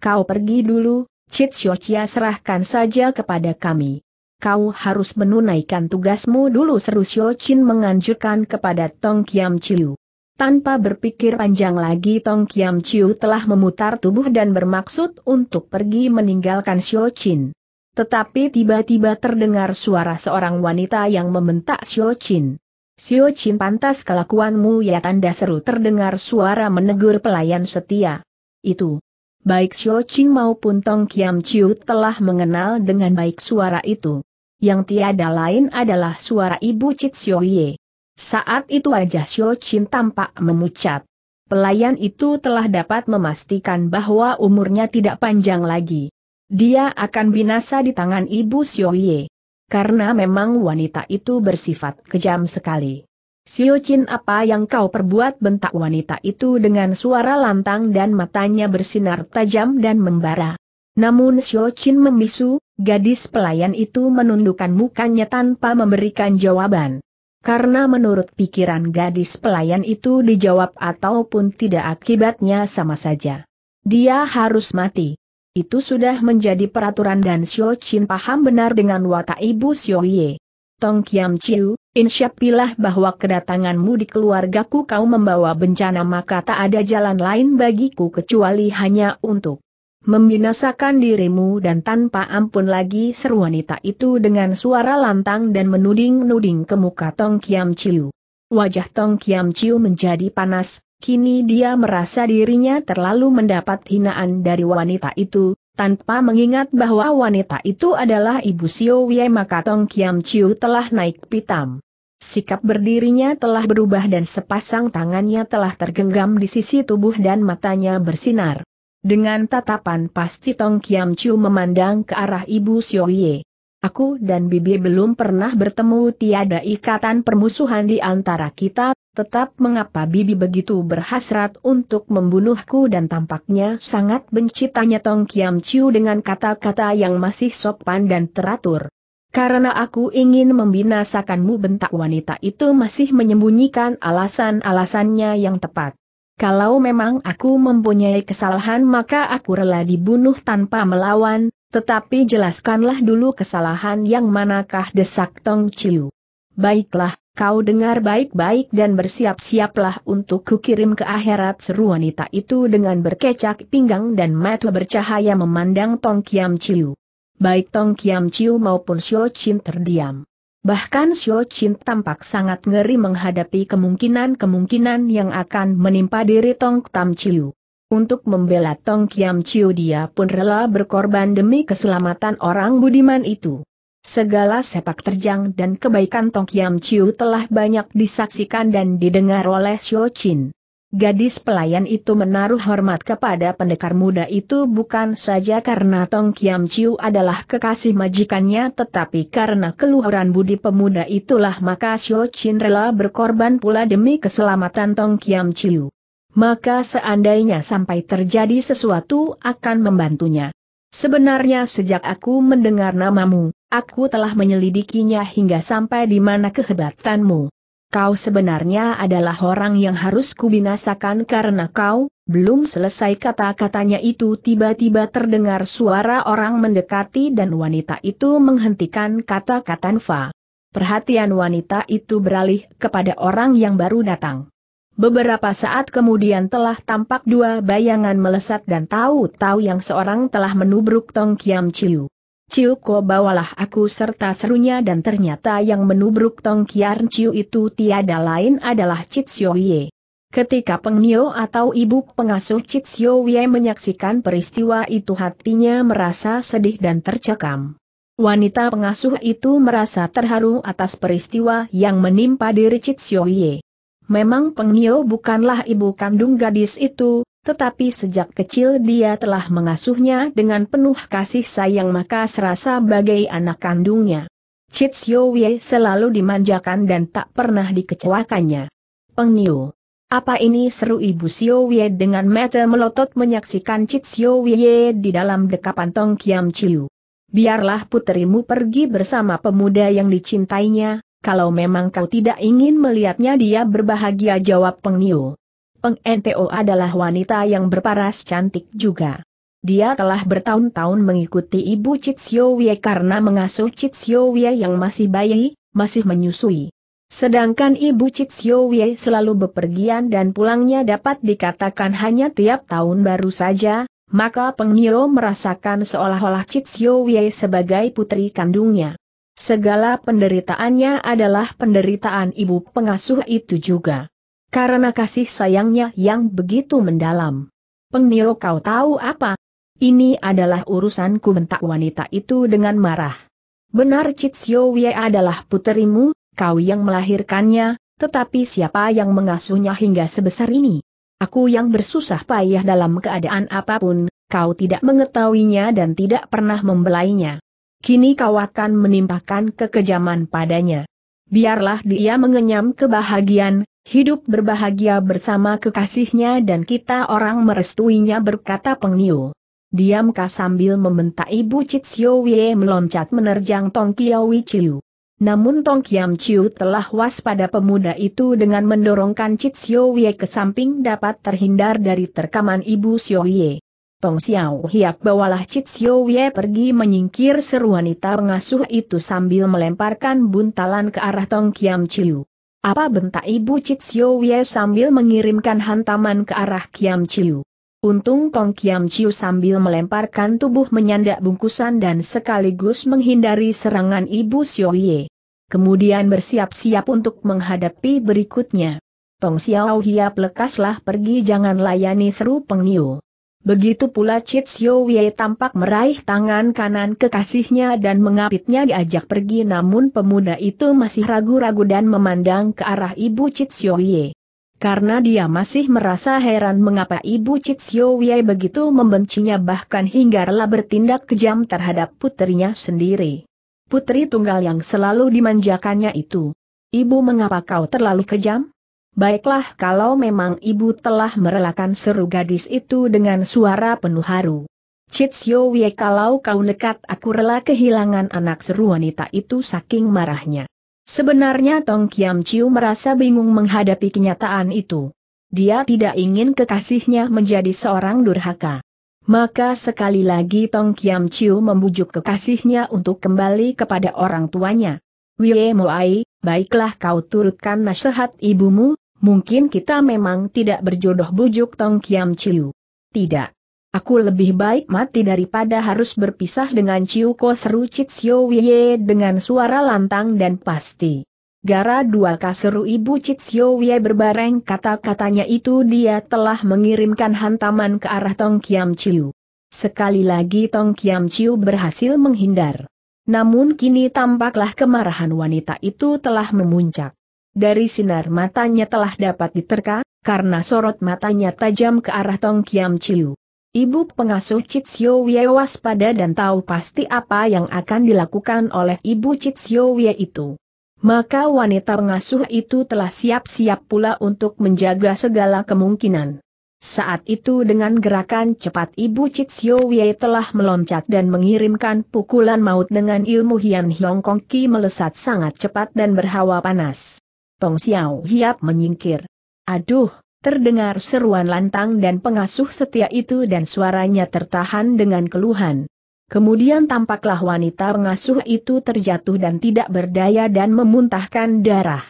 Kau pergi dulu, Chit Xiaochia serahkan saja kepada kami. Kau harus menunaikan tugasmu dulu seru Xiao Chin menganjurkan kepada Tong Kiam Chiu. Tanpa berpikir panjang lagi Tong Kiam Chiu telah memutar tubuh dan bermaksud untuk pergi meninggalkan Xiao Chin. Tetapi tiba-tiba terdengar suara seorang wanita yang membentak Xiao Qin. Xiao Qin pantas kelakuanmu ya tanda seru terdengar suara menegur pelayan setia. Itu. Baik Xiao Qin maupun Tong Kiam Chiu telah mengenal dengan baik suara itu. Yang tiada lain adalah suara ibu Cit Xiao Ye. Saat itu wajah Xiao Qin tampak memucat. Pelayan itu telah dapat memastikan bahwa umurnya tidak panjang lagi. Dia akan binasa di tangan ibu Ye. Karena memang wanita itu bersifat kejam sekali. Xiao Chin apa yang kau perbuat bentak wanita itu dengan suara lantang dan matanya bersinar tajam dan membara. Namun Xiao Chin membisu, gadis pelayan itu menundukkan mukanya tanpa memberikan jawaban. Karena menurut pikiran gadis pelayan itu dijawab ataupun tidak akibatnya sama saja. Dia harus mati. Itu sudah menjadi peraturan dan Xiao Qin paham benar dengan watak ibu Xiao Ye. Tong Kiam Chiu, insyapilah bahwa kedatanganmu di keluargaku kau membawa bencana maka tak ada jalan lain bagiku kecuali hanya untuk membinasakan dirimu dan tanpa ampun lagi seru wanita itu dengan suara lantang dan menuding-nuding ke muka Tong Kiam Chiu. Wajah Tong Kiam Chiu menjadi panas, Kini dia merasa dirinya terlalu mendapat hinaan dari wanita itu, tanpa mengingat bahwa wanita itu adalah ibu Sio Wie maka Tong Kiam Chiu telah naik pitam. Sikap berdirinya telah berubah dan sepasang tangannya telah tergenggam di sisi tubuh dan matanya bersinar. Dengan tatapan pasti Tong Kiam Chiu memandang ke arah Ibu Wie. Aku dan Bibi belum pernah bertemu tiada ikatan permusuhan di antara kita, tetap mengapa Bibi begitu berhasrat untuk membunuhku dan tampaknya sangat benci tanya Tong Kiam Chiu dengan kata-kata yang masih sopan dan teratur. Karena aku ingin membinasakanmu bentak wanita itu masih menyembunyikan alasan-alasannya yang tepat. Kalau memang aku mempunyai kesalahan maka aku rela dibunuh tanpa melawan, tetapi jelaskanlah dulu kesalahan yang manakah desak Tong Chiu. Baiklah, kau dengar baik-baik dan bersiap-siaplah untuk kukirim ke akhirat seru wanita itu dengan berkecak pinggang dan mata bercahaya memandang Tong Kiam Chiu. Baik Tong Kiam Chiu maupun Xiao Chin terdiam. Bahkan Xiao Chin tampak sangat ngeri menghadapi kemungkinan-kemungkinan yang akan menimpa diri Tong Tam Chiu. Untuk membela Tong Kiam Chiu dia pun rela berkorban demi keselamatan orang budiman itu. Segala sepak terjang dan kebaikan Tong Kiam Chiu telah banyak disaksikan dan didengar oleh Xiao Chin. Gadis pelayan itu menaruh hormat kepada pendekar muda itu bukan saja karena Tong Kiam Chiu adalah kekasih majikannya tetapi karena keluhuran budi pemuda itulah maka Xiao Chin rela berkorban pula demi keselamatan Tong Kiam Chiu maka seandainya sampai terjadi sesuatu akan membantunya. Sebenarnya sejak aku mendengar namamu, aku telah menyelidikinya hingga sampai di mana kehebatanmu. Kau sebenarnya adalah orang yang harus kubinasakan karena kau, belum selesai kata-katanya itu tiba-tiba terdengar suara orang mendekati dan wanita itu menghentikan kata-kata Nfa. Perhatian wanita itu beralih kepada orang yang baru datang. Beberapa saat kemudian telah tampak dua bayangan melesat dan tahu-tahu yang seorang telah menubruk Tong Kiam Chiu. Chiu Ko bawalah aku serta serunya dan ternyata yang menubruk Tong Kiam Chiu itu tiada lain adalah Chit Sio Ye. Ketika Peng Nio atau ibu pengasuh Chit Sio Ye menyaksikan peristiwa itu hatinya merasa sedih dan tercekam. Wanita pengasuh itu merasa terharu atas peristiwa yang menimpa diri Chit Sio Ye. Memang Pengio bukanlah ibu kandung gadis itu, tetapi sejak kecil dia telah mengasuhnya dengan penuh kasih sayang maka serasa bagai anak kandungnya. Chitsio Wei selalu dimanjakan dan tak pernah dikecewakannya. Pengniu. Apa ini seru ibu Sio Wei dengan mata melotot menyaksikan Chitsio Wei di dalam dekapan Tong Kiam Chiu. Biarlah putrimu pergi bersama pemuda yang dicintainya, kalau memang kau tidak ingin melihatnya dia berbahagia jawab Peng Niu. Peng Nto adalah wanita yang berparas cantik juga. Dia telah bertahun-tahun mengikuti ibu Wie karena mengasuh Wie yang masih bayi, masih menyusui. Sedangkan ibu Wie selalu bepergian dan pulangnya dapat dikatakan hanya tiap tahun baru saja, maka Peng Niu merasakan seolah-olah Wie sebagai putri kandungnya. Segala penderitaannya adalah penderitaan ibu pengasuh itu juga. Karena kasih sayangnya yang begitu mendalam. Pengnio kau tahu apa? Ini adalah urusanku bentak wanita itu dengan marah. Benar Cit Wei adalah puterimu, kau yang melahirkannya, tetapi siapa yang mengasuhnya hingga sebesar ini? Aku yang bersusah payah dalam keadaan apapun, kau tidak mengetahuinya dan tidak pernah membelainya. Kini kau akan menimpakan kekejaman padanya. Biarlah dia mengenyam kebahagiaan, hidup berbahagia bersama kekasihnya dan kita orang merestuinya berkata pengniu. Diam sambil membentak ibu Cik Sio meloncat menerjang Tong Kiao Chiu. Namun Tong Kiam Chiu telah waspada pemuda itu dengan mendorongkan Cik Sio ke samping dapat terhindar dari terkaman ibu Sio Wie. Tong Xiao Hiap bawalah Cik Xiao Ye pergi menyingkir seru wanita pengasuh itu sambil melemparkan buntalan ke arah Tong Kiam Chiu. Apa bentak ibu Cik Xiao Ye sambil mengirimkan hantaman ke arah Kiam Chiu. Untung Tong Kiam Chiu sambil melemparkan tubuh menyandak bungkusan dan sekaligus menghindari serangan ibu Xiao Ye. Kemudian bersiap-siap untuk menghadapi berikutnya. Tong Xiao Hiap lekaslah pergi jangan layani seru Peng Begitu pula Sio Wei tampak meraih tangan kanan kekasihnya dan mengapitnya diajak pergi namun pemuda itu masih ragu-ragu dan memandang ke arah ibu Sio Wei. Karena dia masih merasa heran mengapa ibu Sio Wei begitu membencinya bahkan hingga rela bertindak kejam terhadap putrinya sendiri. Putri tunggal yang selalu dimanjakannya itu. Ibu mengapa kau terlalu kejam? Baiklah kalau memang ibu telah merelakan seru gadis itu dengan suara penuh haru. Chitsyo kalau kau nekat aku rela kehilangan anak seru wanita itu saking marahnya. Sebenarnya Tong Kiam Chiu merasa bingung menghadapi kenyataan itu. Dia tidak ingin kekasihnya menjadi seorang durhaka. Maka sekali lagi Tong Kiam Chiu membujuk kekasihnya untuk kembali kepada orang tuanya. Wie Moai, baiklah kau turutkan nasihat ibumu, mungkin kita memang tidak berjodoh bujuk Tong Kiam Chiu. Tidak. Aku lebih baik mati daripada harus berpisah dengan Chiu Ko seru Cik Sio Wie dengan suara lantang dan pasti. Gara dua kaseru ibu Cik Sio Wie berbareng kata-katanya itu dia telah mengirimkan hantaman ke arah Tong Kiam Chiu. Sekali lagi Tong Kiam Chiu berhasil menghindar. Namun kini tampaklah kemarahan wanita itu telah memuncak. Dari sinar matanya telah dapat diterka, karena sorot matanya tajam ke arah Tong Kiam Chiu. Ibu pengasuh Citsio Wie waspada dan tahu pasti apa yang akan dilakukan oleh ibu Citsio Wie itu. Maka wanita pengasuh itu telah siap-siap pula untuk menjaga segala kemungkinan. Saat itu dengan gerakan cepat Ibu Cik Sio Wei telah meloncat dan mengirimkan pukulan maut dengan ilmu Hian Hiong Kong Ki melesat sangat cepat dan berhawa panas. Tong Xiao Hiap menyingkir. Aduh, terdengar seruan lantang dan pengasuh setia itu dan suaranya tertahan dengan keluhan. Kemudian tampaklah wanita pengasuh itu terjatuh dan tidak berdaya dan memuntahkan darah.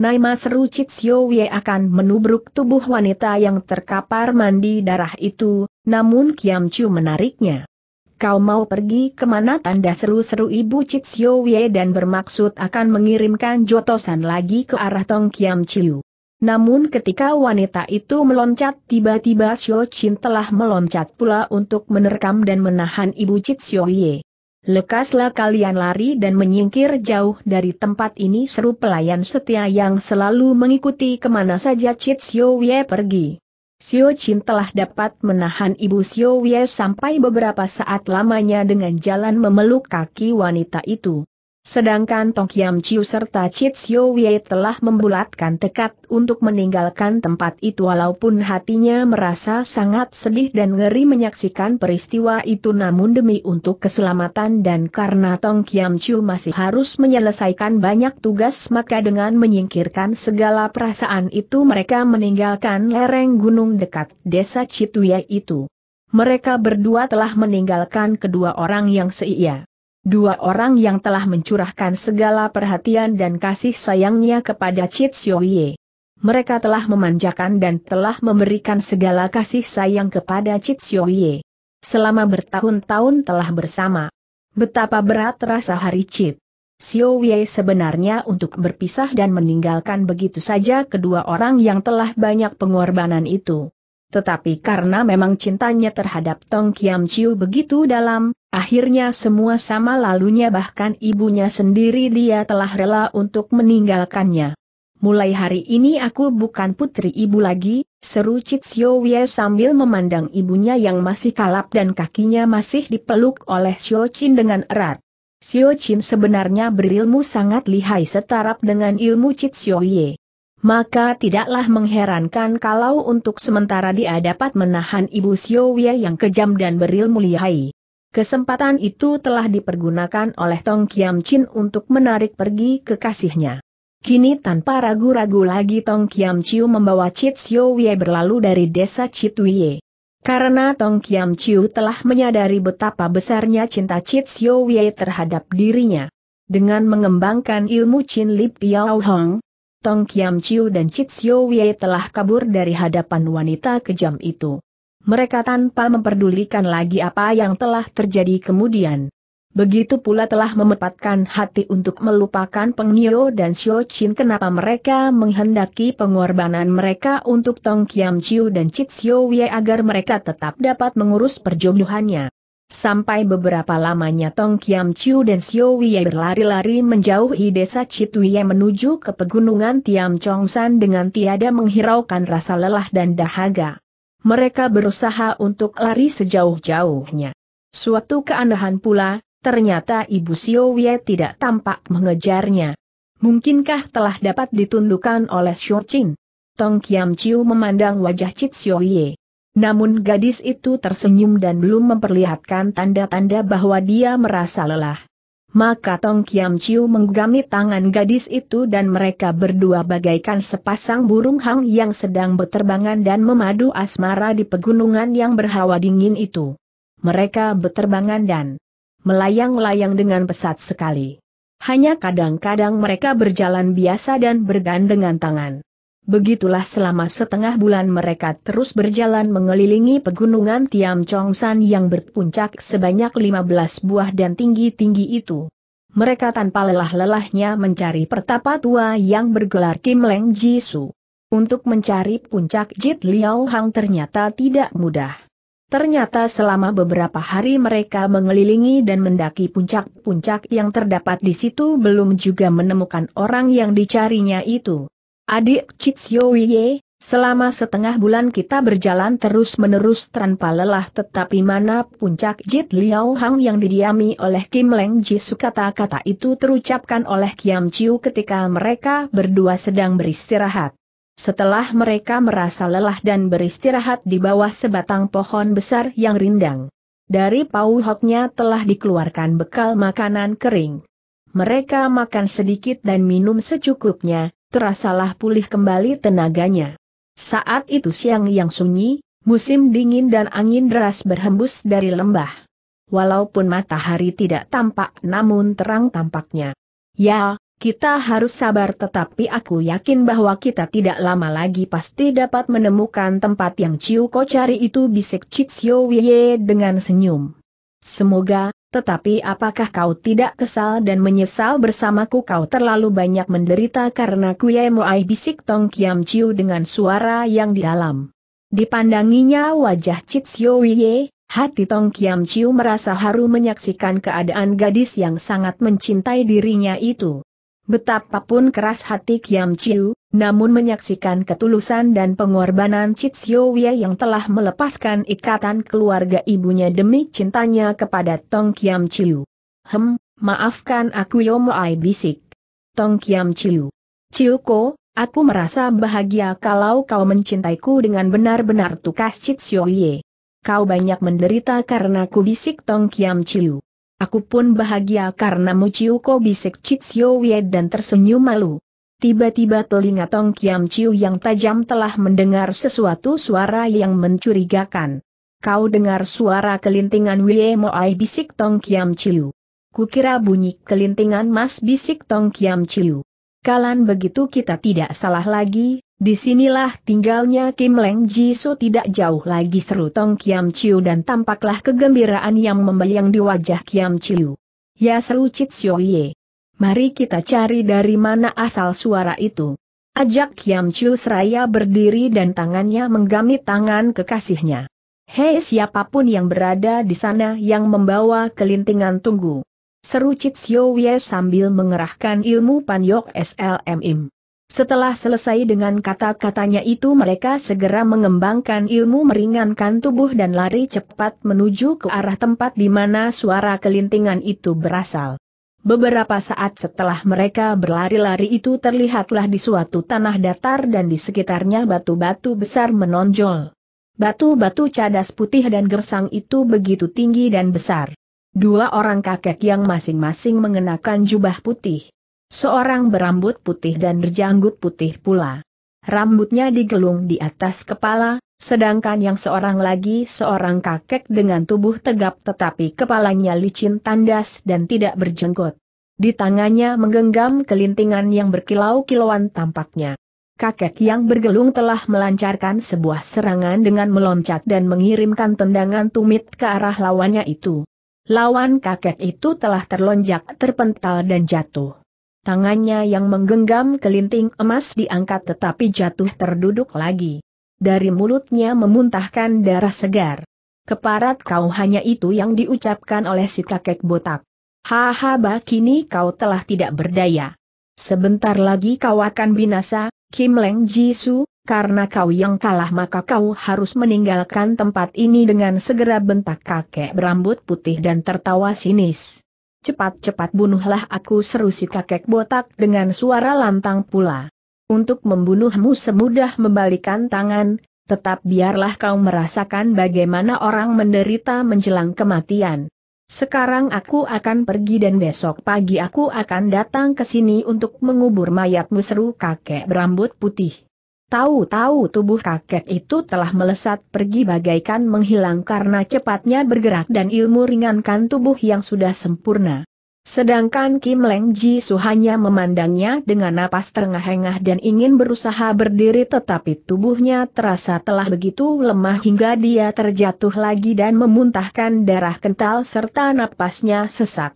Naima seru Siowie akan menubruk tubuh wanita yang terkapar mandi darah itu, namun Kiam Chu menariknya. Kau mau pergi kemana tanda seru-seru ibu cik Siowie dan bermaksud akan mengirimkan jotosan lagi ke arah Tong Kiam Chiu. Namun ketika wanita itu meloncat tiba-tiba Xiu Chin telah meloncat pula untuk menerkam dan menahan ibu cik Siowie. Lekaslah kalian lari dan menyingkir jauh dari tempat ini seru pelayan setia yang selalu mengikuti kemana saja Chit Sio Wie pergi. Sio Chin telah dapat menahan ibu Sio Wie sampai beberapa saat lamanya dengan jalan memeluk kaki wanita itu. Sedangkan Tong Kiam Chiu serta Chit Sio Wei telah membulatkan tekad untuk meninggalkan tempat itu walaupun hatinya merasa sangat sedih dan ngeri menyaksikan peristiwa itu namun demi untuk keselamatan dan karena Tong Kiam Chiu masih harus menyelesaikan banyak tugas maka dengan menyingkirkan segala perasaan itu mereka meninggalkan lereng gunung dekat desa Chit Wei itu. Mereka berdua telah meninggalkan kedua orang yang seia. Dua orang yang telah mencurahkan segala perhatian dan kasih sayangnya kepada Chit Ye. Mereka telah memanjakan dan telah memberikan segala kasih sayang kepada Chit Ye. Selama bertahun-tahun telah bersama. Betapa berat rasa hari Chit. Wei sebenarnya untuk berpisah dan meninggalkan begitu saja kedua orang yang telah banyak pengorbanan itu. Tetapi karena memang cintanya terhadap Tong Kiam Chiu begitu dalam, akhirnya semua sama lalunya bahkan ibunya sendiri dia telah rela untuk meninggalkannya. Mulai hari ini aku bukan putri ibu lagi, seru Cik Sio Wie sambil memandang ibunya yang masih kalap dan kakinya masih dipeluk oleh Sio Chin dengan erat. Sio Chin sebenarnya berilmu sangat lihai setarap dengan ilmu Cik Sio Wie maka tidaklah mengherankan kalau untuk sementara dia dapat menahan ibu Siowia yang kejam dan berilmu lihai. Kesempatan itu telah dipergunakan oleh Tong Kiam Chin untuk menarik pergi kekasihnya. Kini tanpa ragu-ragu lagi Tong Kiam Chiu membawa Chit Siowia berlalu dari desa Wie. Karena Tong Kiam Chiu telah menyadari betapa besarnya cinta Chit Siowia terhadap dirinya. Dengan mengembangkan ilmu Chin Lip Piao Hong, Tong Kiam Chiu dan Chit Sio Wei telah kabur dari hadapan wanita kejam itu. Mereka tanpa memperdulikan lagi apa yang telah terjadi kemudian. Begitu pula telah memepatkan hati untuk melupakan Peng Nio dan Xiao Chin kenapa mereka menghendaki pengorbanan mereka untuk Tong Kiam Chiu dan Chit Sio Wei agar mereka tetap dapat mengurus perjodohannya. Sampai beberapa lamanya Tong Kiam Chiu dan Xiu Wei berlari-lari menjauhi desa Chitwie menuju ke pegunungan Tiam Chong San dengan tiada menghiraukan rasa lelah dan dahaga. Mereka berusaha untuk lari sejauh-jauhnya. Suatu keanehan pula, ternyata Ibu Xiu Wei tidak tampak mengejarnya. Mungkinkah telah dapat ditundukkan oleh Xiu Qing? Tong Kiam Chiu memandang wajah Chit Xiu Wei. Namun gadis itu tersenyum dan belum memperlihatkan tanda-tanda bahwa dia merasa lelah. Maka Tong Kiam Chiu menggami tangan gadis itu dan mereka berdua bagaikan sepasang burung hang yang sedang beterbangan dan memadu asmara di pegunungan yang berhawa dingin itu. Mereka beterbangan dan melayang-layang dengan pesat sekali. Hanya kadang-kadang mereka berjalan biasa dan bergandengan tangan. Begitulah selama setengah bulan mereka terus berjalan mengelilingi pegunungan Tiam Chongsan yang berpuncak sebanyak 15 buah dan tinggi-tinggi itu. Mereka tanpa lelah-lelahnya mencari pertapa tua yang bergelar Kim Leng Jisu. Untuk mencari puncak Jit Liao Hang ternyata tidak mudah. Ternyata selama beberapa hari mereka mengelilingi dan mendaki puncak-puncak yang terdapat di situ belum juga menemukan orang yang dicarinya itu. Adik Chitsio Ye, selama setengah bulan kita berjalan terus-menerus tanpa lelah tetapi mana puncak Jit Liao Hang yang didiami oleh Kim Leng Ji kata-kata itu terucapkan oleh Kiam Chiu ketika mereka berdua sedang beristirahat. Setelah mereka merasa lelah dan beristirahat di bawah sebatang pohon besar yang rindang. Dari pauhoknya telah dikeluarkan bekal makanan kering. Mereka makan sedikit dan minum secukupnya, terasalah pulih kembali tenaganya. Saat itu siang yang sunyi, musim dingin dan angin deras berhembus dari lembah. Walaupun matahari tidak tampak namun terang tampaknya. Ya, kita harus sabar tetapi aku yakin bahwa kita tidak lama lagi pasti dapat menemukan tempat yang Ciu Ko cari itu bisik Cik dengan senyum. Semoga, tetapi apakah kau tidak kesal dan menyesal bersamaku kau terlalu banyak menderita karena Kuyai muai bisik Tong Kiam Chiu dengan suara yang dalam. Dipandanginya wajah Chit Sio Wiye, hati Tong Kiam Chiu merasa haru menyaksikan keadaan gadis yang sangat mencintai dirinya itu. Betapapun keras hati Kiam Chiu, namun menyaksikan ketulusan dan pengorbanan Chit Wei yang telah melepaskan ikatan keluarga ibunya demi cintanya kepada Tong Kiam Chiu. Hem, maafkan aku Yomoai bisik. Tong Kiam Chiu. Chiu Ko, aku merasa bahagia kalau kau mencintaiku dengan benar-benar tukas Chit Wei. Kau banyak menderita karena ku bisik Tong Kiam Chiu. Aku pun bahagia karena Muciu Muciuko bisik Cik Sio dan tersenyum malu. Tiba-tiba telinga Tong Kiam Chiu yang tajam telah mendengar sesuatu suara yang mencurigakan. Kau dengar suara kelintingan Wei Moai bisik Tong Kiam Chiu. Kukira bunyi kelintingan mas bisik Tong Kiam Chiu. Kalan begitu kita tidak salah lagi, Disinilah tinggalnya Kim Leng Ji Su tidak jauh lagi seru Tong Kiam Chiu dan tampaklah kegembiraan yang membayang di wajah Kiam Chiu. Ya seru Xiao Ye. Mari kita cari dari mana asal suara itu. Ajak Kiam Chiu seraya berdiri dan tangannya menggami tangan kekasihnya. Hei siapapun yang berada di sana yang membawa kelintingan tunggu. Seru Xiao Ye sambil mengerahkan ilmu Panyok SLMM. Setelah selesai dengan kata-katanya itu mereka segera mengembangkan ilmu meringankan tubuh dan lari cepat menuju ke arah tempat di mana suara kelintingan itu berasal. Beberapa saat setelah mereka berlari-lari itu terlihatlah di suatu tanah datar dan di sekitarnya batu-batu besar menonjol. Batu-batu cadas putih dan gersang itu begitu tinggi dan besar. Dua orang kakek yang masing-masing mengenakan jubah putih Seorang berambut putih dan berjanggut putih pula. Rambutnya digelung di atas kepala, sedangkan yang seorang lagi seorang kakek dengan tubuh tegap tetapi kepalanya licin tandas dan tidak berjenggot. Di tangannya menggenggam kelintingan yang berkilau-kilauan tampaknya. Kakek yang bergelung telah melancarkan sebuah serangan dengan meloncat dan mengirimkan tendangan tumit ke arah lawannya itu. Lawan kakek itu telah terlonjak terpental dan jatuh tangannya yang menggenggam kelinting emas diangkat tetapi jatuh terduduk lagi. Dari mulutnya memuntahkan darah segar. Keparat kau hanya itu yang diucapkan oleh si kakek botak. Haha bah kini kau telah tidak berdaya. Sebentar lagi kau akan binasa, Kim Leng Jisu, karena kau yang kalah maka kau harus meninggalkan tempat ini dengan segera bentak kakek berambut putih dan tertawa sinis. Cepat-cepat bunuhlah aku seru si kakek botak dengan suara lantang pula. Untuk membunuhmu semudah membalikan tangan, tetap biarlah kau merasakan bagaimana orang menderita menjelang kematian. Sekarang aku akan pergi dan besok pagi aku akan datang ke sini untuk mengubur mayatmu seru kakek berambut putih. Tahu-tahu tubuh kakek itu telah melesat pergi bagaikan menghilang karena cepatnya bergerak dan ilmu ringankan tubuh yang sudah sempurna. Sedangkan Kim Leng Su hanya memandangnya dengan napas terengah-engah dan ingin berusaha berdiri tetapi tubuhnya terasa telah begitu lemah hingga dia terjatuh lagi dan memuntahkan darah kental serta napasnya sesak.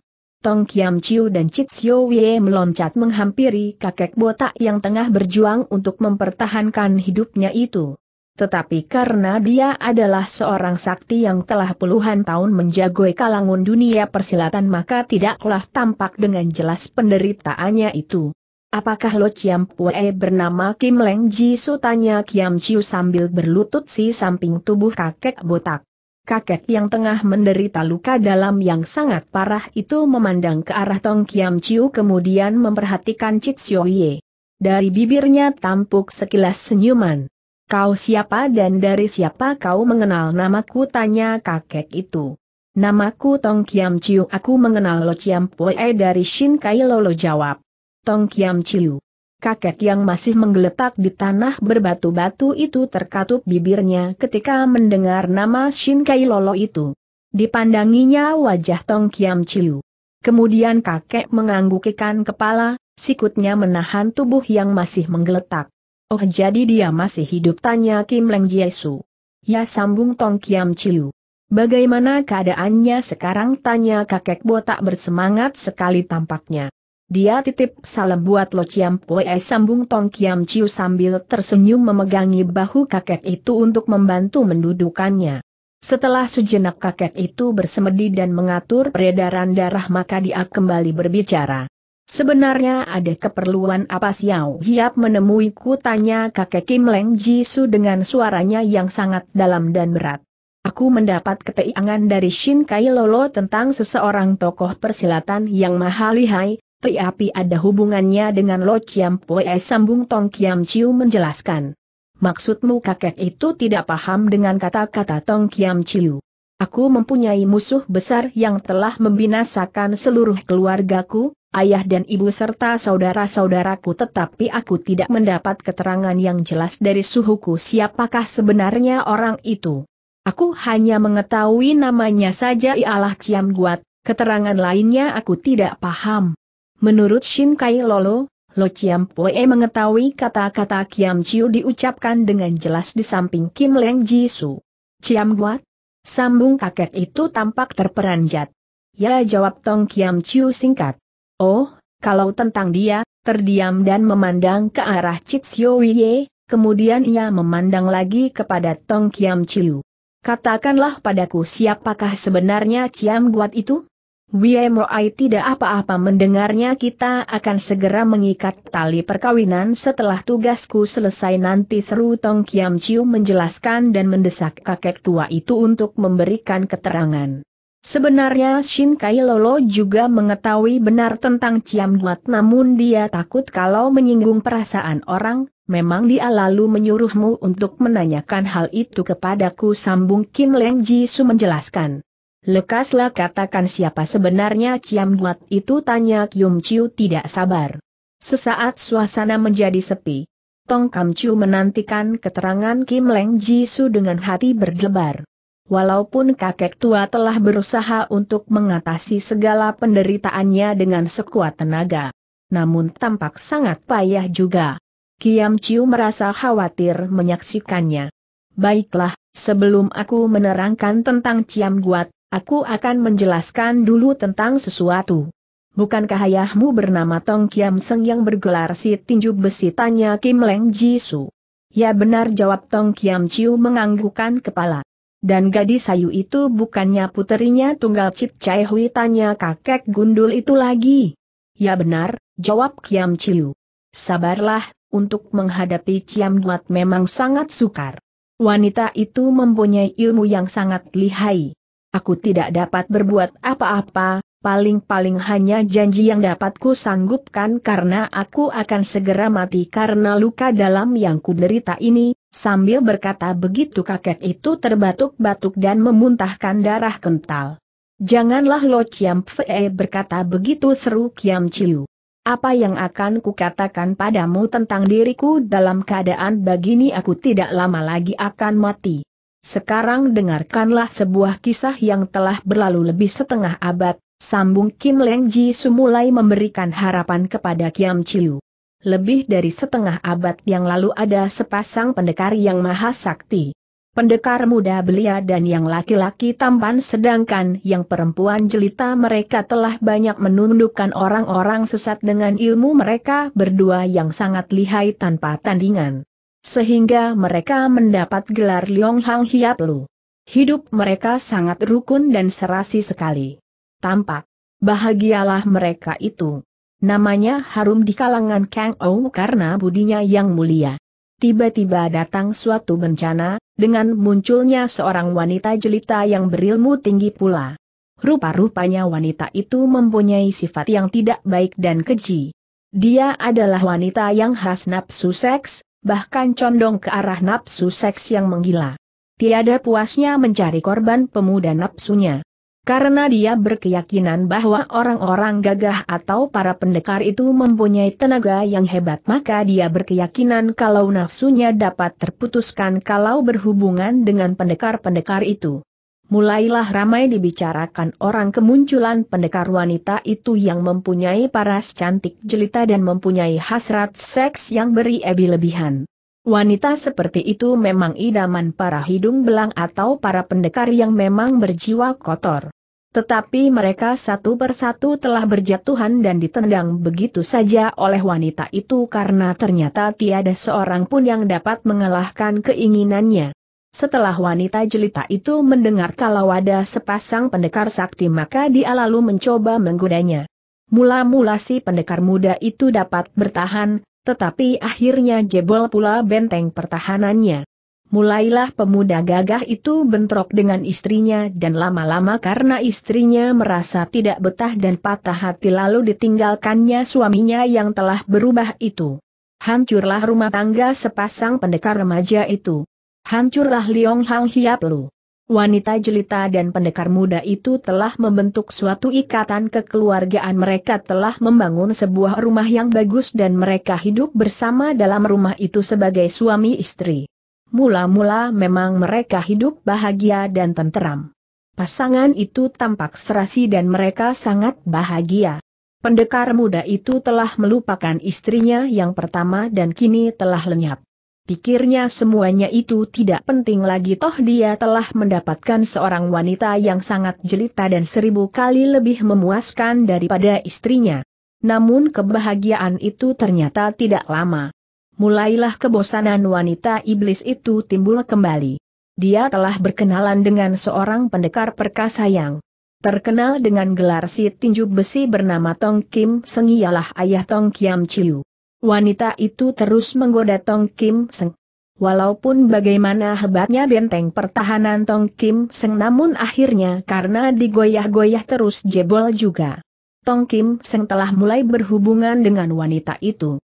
Tong Kiam Chiu dan Chit Sio Wei meloncat menghampiri kakek botak yang tengah berjuang untuk mempertahankan hidupnya itu. Tetapi karena dia adalah seorang sakti yang telah puluhan tahun menjagoi kalangan dunia persilatan maka tidaklah tampak dengan jelas penderitaannya itu. Apakah Lo Chiam Pue bernama Kim Leng Ji tanya Kiam Chiu sambil berlutut si samping tubuh kakek botak kakek yang tengah menderita luka dalam yang sangat parah itu memandang ke arah Tong Kiam Chiu kemudian memperhatikan Chit Sio Ye. Dari bibirnya tampuk sekilas senyuman. Kau siapa dan dari siapa kau mengenal namaku tanya kakek itu. Namaku Tong Kiam Chiu aku mengenal Lo Chiam Pue dari Shin Kai Lolo jawab. Tong Kiam Chiu. Kakek yang masih menggeletak di tanah berbatu-batu itu terkatup bibirnya ketika mendengar nama Shin Kai Lolo itu. Dipandanginya wajah Tong Kiam Chiu. Kemudian kakek menganggukkan kepala, sikutnya menahan tubuh yang masih menggeletak. Oh jadi dia masih hidup tanya Kim Leng Jiesu. Ya sambung Tong Kiam Chiu. Bagaimana keadaannya sekarang tanya kakek botak bersemangat sekali tampaknya. Dia titip salam buat Lo Chiam Pue sambung Tong Kiam Chiu sambil tersenyum memegangi bahu kakek itu untuk membantu mendudukannya. Setelah sejenak kakek itu bersemedi dan mengatur peredaran darah maka dia kembali berbicara. Sebenarnya ada keperluan apa Xiao Hiap menemuiku tanya kakek Kim Leng Jisu dengan suaranya yang sangat dalam dan berat. Aku mendapat keteangan dari Shin Kai Lolo tentang seseorang tokoh persilatan yang mahal lihai, api ada hubungannya dengan Lo Chiam Poe sambung Tong Kiam Chiu menjelaskan. Maksudmu kakek itu tidak paham dengan kata-kata Tong Kiam Chiu. Aku mempunyai musuh besar yang telah membinasakan seluruh keluargaku, ayah dan ibu serta saudara-saudaraku tetapi aku tidak mendapat keterangan yang jelas dari suhuku siapakah sebenarnya orang itu. Aku hanya mengetahui namanya saja ialah Ciam Guat, keterangan lainnya aku tidak paham. Menurut Shin Kai Lolo, Lo Chiam Poe mengetahui kata-kata Kiam Chiu diucapkan dengan jelas di samping Kim Leng Jisu. Chiam Guat? Sambung kakek itu tampak terperanjat. Ya jawab Tong Kiam Chiu singkat. Oh, kalau tentang dia, terdiam dan memandang ke arah Chit Sio Wie, kemudian ia memandang lagi kepada Tong Kiam Chiu. Katakanlah padaku siapakah sebenarnya Chiam Guat itu? Moai tidak apa-apa mendengarnya kita akan segera mengikat tali perkawinan setelah tugasku selesai nanti seru Tong Kiam Chiu menjelaskan dan mendesak kakek tua itu untuk memberikan keterangan. Sebenarnya Shin Kai Lolo juga mengetahui benar tentang Ciam Duat namun dia takut kalau menyinggung perasaan orang, memang dia lalu menyuruhmu untuk menanyakan hal itu kepadaku sambung Kim Leng Ji Su menjelaskan. Lekaslah katakan siapa sebenarnya Ciam Buat itu tanya Kium Chiu tidak sabar. Sesaat suasana menjadi sepi. Tong Kam Chu menantikan keterangan Kim Leng Jisu dengan hati berdebar. Walaupun kakek tua telah berusaha untuk mengatasi segala penderitaannya dengan sekuat tenaga. Namun tampak sangat payah juga. Kiam Chiu merasa khawatir menyaksikannya. Baiklah, sebelum aku menerangkan tentang Ciam Guat, Aku akan menjelaskan dulu tentang sesuatu. Bukankah ayahmu bernama Tong Kiam Seng yang bergelar si tinju besi tanya Kim Leng Jisu? Ya benar jawab Tong Kiam Chiu menganggukkan kepala. Dan gadis sayu itu bukannya puterinya tunggal Cip Chai Hui tanya kakek gundul itu lagi. Ya benar, jawab Kiam Chiu. Sabarlah, untuk menghadapi Ciam Duat memang sangat sukar. Wanita itu mempunyai ilmu yang sangat lihai. Aku tidak dapat berbuat apa-apa, paling-paling hanya janji yang dapat ku sanggupkan karena aku akan segera mati karena luka dalam yang kuderita ini, sambil berkata begitu kakek itu terbatuk-batuk dan memuntahkan darah kental. Janganlah Lo Chiam berkata begitu seru Kiam Chiu. Apa yang akan kukatakan padamu tentang diriku dalam keadaan begini aku tidak lama lagi akan mati. Sekarang dengarkanlah sebuah kisah yang telah berlalu lebih setengah abad, sambung Kim Leng Ji Su mulai memberikan harapan kepada Kiam Chiu. Lebih dari setengah abad yang lalu ada sepasang pendekar yang maha sakti. Pendekar muda belia dan yang laki-laki tampan sedangkan yang perempuan jelita mereka telah banyak menundukkan orang-orang sesat dengan ilmu mereka berdua yang sangat lihai tanpa tandingan sehingga mereka mendapat gelar Liong Hang Hiap Lu. Hidup mereka sangat rukun dan serasi sekali. Tampak, bahagialah mereka itu. Namanya harum di kalangan Kang Ou karena budinya yang mulia. Tiba-tiba datang suatu bencana, dengan munculnya seorang wanita jelita yang berilmu tinggi pula. Rupa-rupanya wanita itu mempunyai sifat yang tidak baik dan keji. Dia adalah wanita yang khas nafsu seks, bahkan condong ke arah nafsu seks yang menggila. Tiada puasnya mencari korban pemuda nafsunya. Karena dia berkeyakinan bahwa orang-orang gagah atau para pendekar itu mempunyai tenaga yang hebat maka dia berkeyakinan kalau nafsunya dapat terputuskan kalau berhubungan dengan pendekar-pendekar itu mulailah ramai dibicarakan orang kemunculan pendekar wanita itu yang mempunyai paras cantik jelita dan mempunyai hasrat seks yang beri ebi lebihan Wanita seperti itu memang idaman para hidung belang atau para pendekar yang memang berjiwa kotor. Tetapi mereka satu persatu telah berjatuhan dan ditendang begitu saja oleh wanita itu karena ternyata tiada seorang pun yang dapat mengalahkan keinginannya. Setelah wanita jelita itu mendengar kalau ada sepasang pendekar sakti maka dia lalu mencoba menggodanya. Mula-mula si pendekar muda itu dapat bertahan, tetapi akhirnya jebol pula benteng pertahanannya. Mulailah pemuda gagah itu bentrok dengan istrinya dan lama-lama karena istrinya merasa tidak betah dan patah hati lalu ditinggalkannya suaminya yang telah berubah itu. Hancurlah rumah tangga sepasang pendekar remaja itu. Hancurlah Liong Hang Hiap Lu. Wanita jelita dan pendekar muda itu telah membentuk suatu ikatan kekeluargaan mereka telah membangun sebuah rumah yang bagus dan mereka hidup bersama dalam rumah itu sebagai suami istri. Mula-mula memang mereka hidup bahagia dan tenteram. Pasangan itu tampak serasi dan mereka sangat bahagia. Pendekar muda itu telah melupakan istrinya yang pertama dan kini telah lenyap. Pikirnya semuanya itu tidak penting lagi toh dia telah mendapatkan seorang wanita yang sangat jelita dan seribu kali lebih memuaskan daripada istrinya. Namun kebahagiaan itu ternyata tidak lama. Mulailah kebosanan wanita iblis itu timbul kembali. Dia telah berkenalan dengan seorang pendekar perkasa yang terkenal dengan gelar si tinju besi bernama Tong Kim Sengialah ayah Tong Kiam Chiu wanita itu terus menggoda Tong Kim Seng. Walaupun bagaimana hebatnya benteng pertahanan Tong Kim Seng namun akhirnya karena digoyah-goyah terus jebol juga. Tong Kim Seng telah mulai berhubungan dengan wanita itu.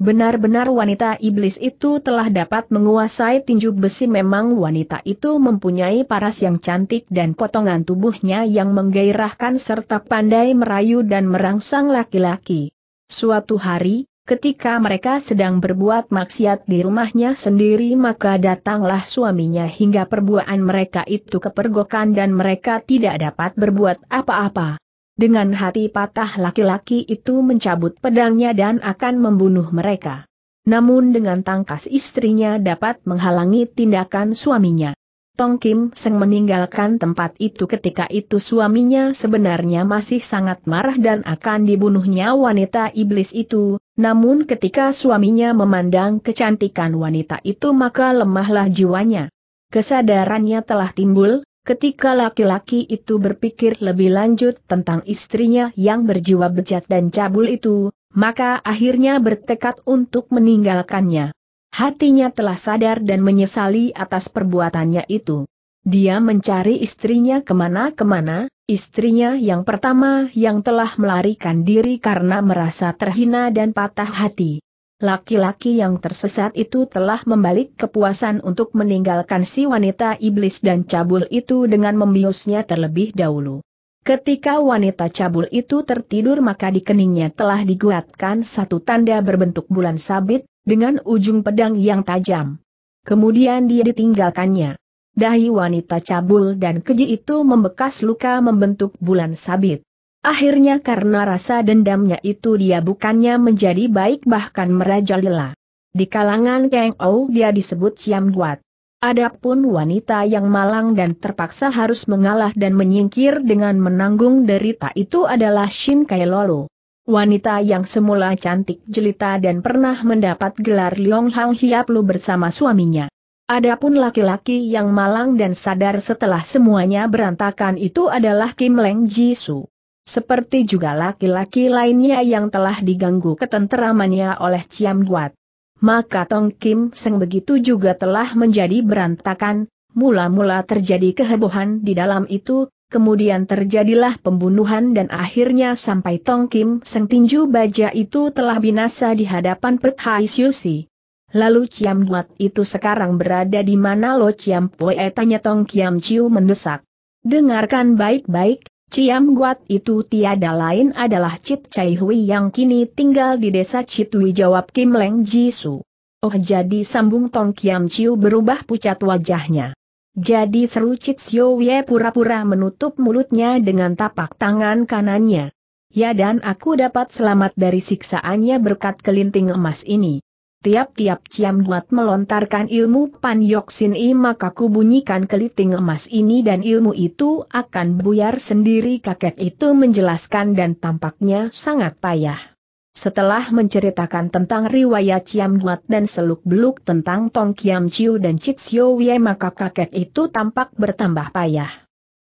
Benar-benar wanita iblis itu telah dapat menguasai tinju besi memang wanita itu mempunyai paras yang cantik dan potongan tubuhnya yang menggairahkan serta pandai merayu dan merangsang laki-laki. Suatu hari, Ketika mereka sedang berbuat maksiat di rumahnya sendiri maka datanglah suaminya hingga perbuatan mereka itu kepergokan dan mereka tidak dapat berbuat apa-apa. Dengan hati patah laki-laki itu mencabut pedangnya dan akan membunuh mereka. Namun dengan tangkas istrinya dapat menghalangi tindakan suaminya. Tong Kim Seng meninggalkan tempat itu ketika itu suaminya sebenarnya masih sangat marah dan akan dibunuhnya wanita iblis itu, namun ketika suaminya memandang kecantikan wanita itu maka lemahlah jiwanya. Kesadarannya telah timbul, ketika laki-laki itu berpikir lebih lanjut tentang istrinya yang berjiwa bejat dan cabul itu, maka akhirnya bertekad untuk meninggalkannya. Hatinya telah sadar dan menyesali atas perbuatannya itu. Dia mencari istrinya kemana-kemana, istrinya yang pertama yang telah melarikan diri karena merasa terhina dan patah hati. Laki-laki yang tersesat itu telah membalik kepuasan untuk meninggalkan si wanita iblis dan cabul itu dengan membiusnya terlebih dahulu. Ketika wanita cabul itu tertidur maka di keningnya telah diguatkan satu tanda berbentuk bulan sabit, dengan ujung pedang yang tajam. Kemudian dia ditinggalkannya. Dahi wanita cabul dan keji itu membekas luka membentuk bulan sabit. Akhirnya karena rasa dendamnya itu dia bukannya menjadi baik bahkan merajalela. Di kalangan Kang Ou dia disebut Siam Guat. Adapun wanita yang malang dan terpaksa harus mengalah dan menyingkir dengan menanggung derita itu adalah Shin Kai Lolo. Wanita yang semula cantik jelita dan pernah mendapat gelar Liong Hang Hiap Lu bersama suaminya. Adapun laki-laki yang malang dan sadar setelah semuanya berantakan itu adalah Kim Leng Jisu. Seperti juga laki-laki lainnya yang telah diganggu ketenteramannya oleh Ciam Guat. Maka Tong Kim Seng begitu juga telah menjadi berantakan, mula-mula terjadi kehebohan di dalam itu, kemudian terjadilah pembunuhan dan akhirnya sampai Tong Kim Seng Tinju Baja itu telah binasa di hadapan Pek Hai Siusi. Lalu Ciam Duat itu sekarang berada di mana Lo Ciam Pue tanya Tong Kiam Chiu mendesak. Dengarkan baik-baik, Ciam Guat itu tiada lain adalah Cit Chai Hui yang kini tinggal di desa Citui jawab Kim Leng Ji Su. Oh jadi sambung Tong Kiam Chiu berubah pucat wajahnya. Jadi seru Cik Sio Ye pura-pura menutup mulutnya dengan tapak tangan kanannya. Ya dan aku dapat selamat dari siksaannya berkat kelinting emas ini. Tiap-tiap Ciam Duat melontarkan ilmu Pan Yoksin I maka ku bunyikan kelinting emas ini dan ilmu itu akan buyar sendiri kakek itu menjelaskan dan tampaknya sangat payah. Setelah menceritakan tentang riwayat Ciam Duat dan seluk-beluk tentang Tong Kiam Chiu dan Cik Xiu Ye maka kakek itu tampak bertambah payah.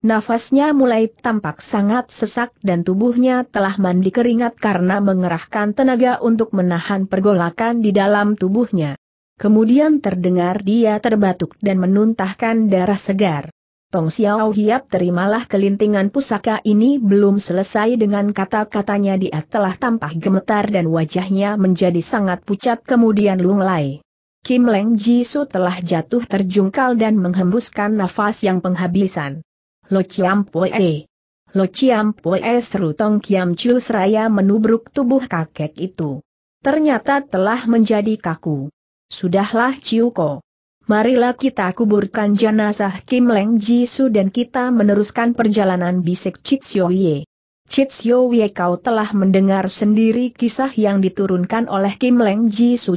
Nafasnya mulai tampak sangat sesak dan tubuhnya telah mandi keringat karena mengerahkan tenaga untuk menahan pergolakan di dalam tubuhnya. Kemudian terdengar dia terbatuk dan menuntahkan darah segar. Tong Xiao Hiap terimalah kelintingan pusaka ini belum selesai dengan kata-katanya dia telah tampak gemetar dan wajahnya menjadi sangat pucat kemudian lunglai. Kim Leng Ji Su telah jatuh terjungkal dan menghembuskan nafas yang penghabisan. Lo Chiam Poe. E. Lo Chiam Poe e, seru Tong Kiam Chu seraya menubruk tubuh kakek itu. Ternyata telah menjadi kaku. Sudahlah Chiu Ko. Marilah kita kuburkan jenazah Kim Leng Jisu dan kita meneruskan perjalanan bisik Chit Ye. Chit Ye kau telah mendengar sendiri kisah yang diturunkan oleh Kim Leng Jisu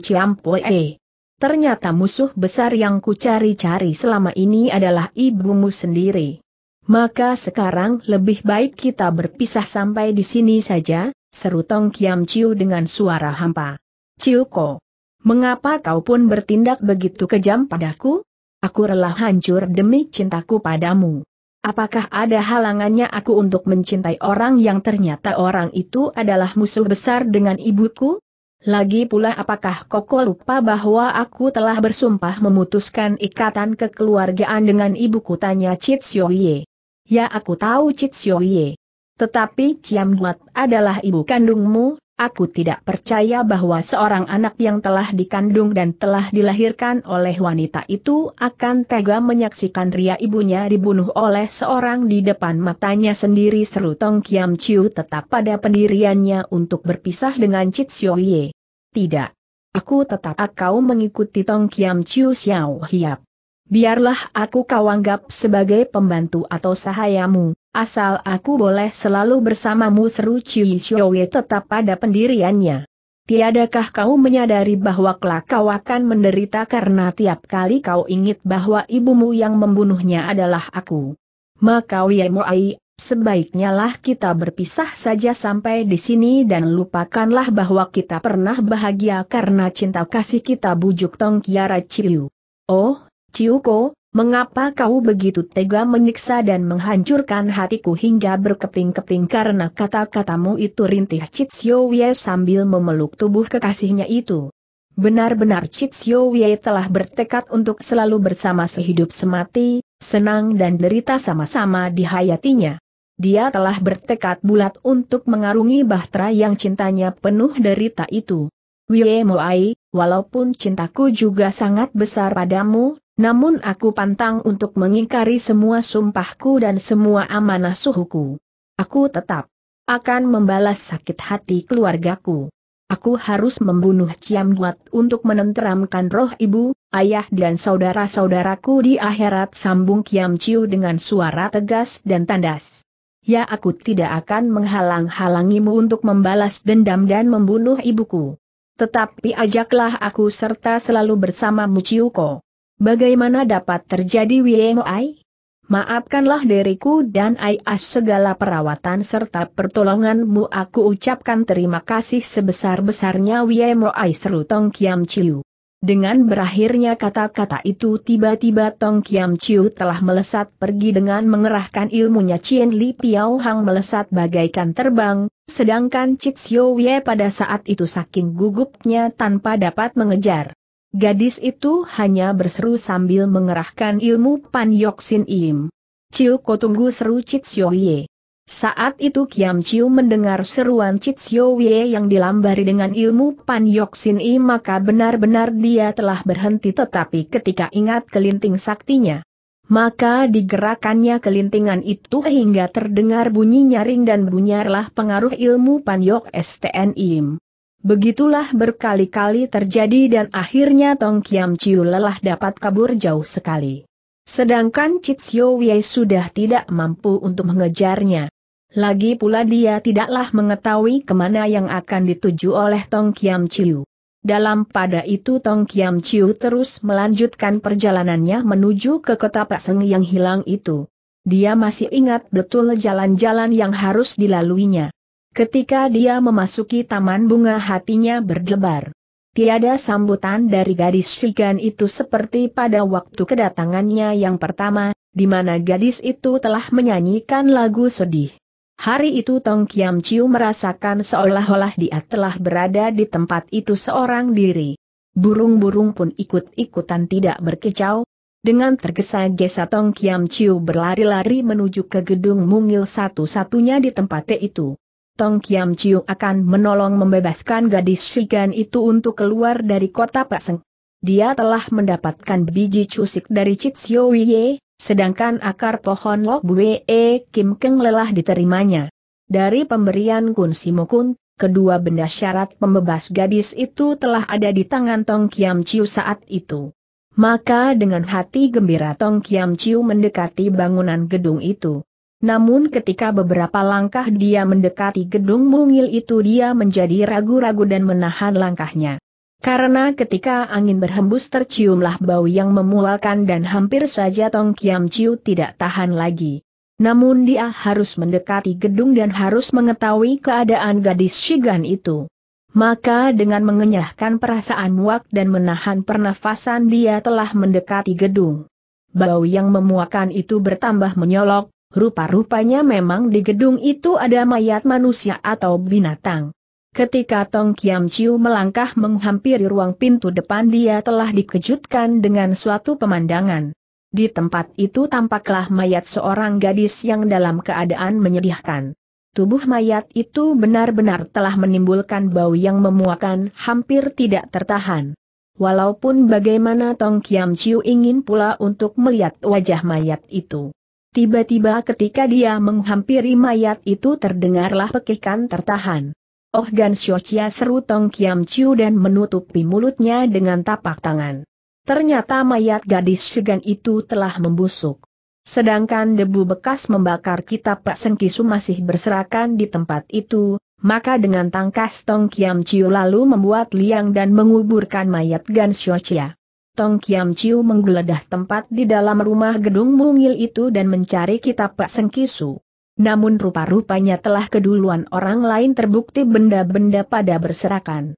E. Ternyata musuh besar yang kucari cari selama ini adalah ibumu sendiri. Maka sekarang lebih baik kita berpisah sampai di sini saja, seru Tong Kiam Chiu dengan suara hampa. Chiu Ko. Mengapa kau pun bertindak begitu kejam padaku? Aku rela hancur demi cintaku padamu. Apakah ada halangannya aku untuk mencintai orang yang ternyata orang itu adalah musuh besar dengan ibuku? Lagi pula apakah Koko lupa bahwa aku telah bersumpah memutuskan ikatan kekeluargaan dengan ibuku tanya Chit Ye. Ya aku tahu Chit Ye. Tetapi Duat adalah ibu kandungmu, Aku tidak percaya bahwa seorang anak yang telah dikandung dan telah dilahirkan oleh wanita itu akan tega menyaksikan ria ibunya dibunuh oleh seorang di depan matanya sendiri seru Tong Kiam Chiu tetap pada pendiriannya untuk berpisah dengan Chit Xiu Ye. Tidak. Aku tetap akau mengikuti Tong Kiam Chiu Xiao Hiap biarlah aku kau anggap sebagai pembantu atau sahayamu, asal aku boleh selalu bersamamu seru Cui Xiuwei tetap pada pendiriannya. Tiadakah kau menyadari bahwa kelak kau akan menderita karena tiap kali kau ingat bahwa ibumu yang membunuhnya adalah aku? Maka Moai, sebaiknya lah kita berpisah saja sampai di sini dan lupakanlah bahwa kita pernah bahagia karena cinta kasih kita bujuk Tong Kiara Chiu. Oh, Ciuko, mengapa kau begitu tega menyiksa dan menghancurkan hatiku hingga berkeping-keping karena kata-katamu itu rintih Chitsio Wei sambil memeluk tubuh kekasihnya itu. Benar-benar Chitsio Wei telah bertekad untuk selalu bersama sehidup semati, senang dan derita sama-sama di hayatinya. Dia telah bertekad bulat untuk mengarungi bahtera yang cintanya penuh derita itu. Wie Moai, walaupun cintaku juga sangat besar padamu, namun aku pantang untuk mengingkari semua sumpahku dan semua amanah suhuku. Aku tetap akan membalas sakit hati keluargaku. Aku harus membunuh Ciam Guat untuk menenteramkan roh ibu, ayah dan saudara-saudaraku di akhirat sambung Kiam Ciu dengan suara tegas dan tandas. Ya aku tidak akan menghalang-halangimu untuk membalas dendam dan membunuh ibuku. Tetapi ajaklah aku serta selalu bersama muciuko. Bagaimana dapat terjadi Wiemoi? Maafkanlah diriku dan Aias segala perawatan serta pertolonganmu aku ucapkan terima kasih sebesar-besarnya Wiemoi seru Tong Kiam Chiu. Dengan berakhirnya kata-kata itu tiba-tiba Tong Kiam Chiu telah melesat pergi dengan mengerahkan ilmunya Chien Li Piao Hang melesat bagaikan terbang, sedangkan Chik Sio Wei pada saat itu saking gugupnya tanpa dapat mengejar. Gadis itu hanya berseru sambil mengerahkan ilmu Pan Yoksin Im. Ciu ko tunggu seru Cit Ye. Saat itu Kiam Ciu mendengar seruan Cit Ye yang dilambari dengan ilmu Pan Yoksin Im maka benar-benar dia telah berhenti tetapi ketika ingat kelinting saktinya. Maka digerakannya kelintingan itu hingga terdengar bunyi nyaring dan bunyarlah pengaruh ilmu Pan Yok STN Im. Begitulah berkali-kali terjadi dan akhirnya Tong Kiam Chiu lelah dapat kabur jauh sekali. Sedangkan Chit Sio Wei sudah tidak mampu untuk mengejarnya. Lagi pula dia tidaklah mengetahui kemana yang akan dituju oleh Tong Kiam Chiu. Dalam pada itu Tong Kiam Chiu terus melanjutkan perjalanannya menuju ke kota Paseng yang hilang itu. Dia masih ingat betul jalan-jalan yang harus dilaluinya. Ketika dia memasuki taman bunga hatinya berdebar. Tiada sambutan dari gadis Shigan itu seperti pada waktu kedatangannya yang pertama, di mana gadis itu telah menyanyikan lagu sedih. Hari itu Tong Kiam Chiu merasakan seolah-olah dia telah berada di tempat itu seorang diri. Burung-burung pun ikut-ikutan tidak berkecau. Dengan tergesa-gesa Tong Kiam Chiu berlari-lari menuju ke gedung mungil satu-satunya di tempat itu. Tong Kiam Chiu akan menolong membebaskan gadis Shigan itu untuk keluar dari kota Paseng. Dia telah mendapatkan biji cusik dari Chitsio Wie, sedangkan akar pohon Lok Bue e Kim Keng lelah diterimanya. Dari pemberian Kun Simokun, kedua benda syarat pembebas gadis itu telah ada di tangan Tong Kiam Chiu saat itu. Maka dengan hati gembira Tong Kiam Chiu mendekati bangunan gedung itu. Namun ketika beberapa langkah dia mendekati gedung mungil itu dia menjadi ragu-ragu dan menahan langkahnya. Karena ketika angin berhembus terciumlah bau yang memualkan dan hampir saja Tong Kiam Chiu tidak tahan lagi. Namun dia harus mendekati gedung dan harus mengetahui keadaan gadis Shigan itu. Maka dengan mengenyahkan perasaan muak dan menahan pernafasan dia telah mendekati gedung. Bau yang memuakan itu bertambah menyolok, Rupa-rupanya memang di gedung itu ada mayat manusia atau binatang. Ketika Tong Kiam Chiu melangkah menghampiri ruang pintu depan dia telah dikejutkan dengan suatu pemandangan. Di tempat itu tampaklah mayat seorang gadis yang dalam keadaan menyedihkan. Tubuh mayat itu benar-benar telah menimbulkan bau yang memuakan hampir tidak tertahan. Walaupun bagaimana Tong Kiam Chiu ingin pula untuk melihat wajah mayat itu. Tiba-tiba ketika dia menghampiri mayat itu terdengarlah pekikan tertahan. Oh Gan Xiaochia seru Tong Kiam Chiu dan menutupi mulutnya dengan tapak tangan. Ternyata mayat gadis segan itu telah membusuk. Sedangkan debu bekas membakar kitab Pak Sengkisu masih berserakan di tempat itu, maka dengan tangkas Tong Kiam Chiu lalu membuat liang dan menguburkan mayat Gan Xiaochia. Tong Kiam Chiu menggeledah tempat di dalam rumah gedung mungil itu dan mencari kitab Pak Sengkisu. Namun rupa-rupanya telah keduluan orang lain terbukti benda-benda pada berserakan.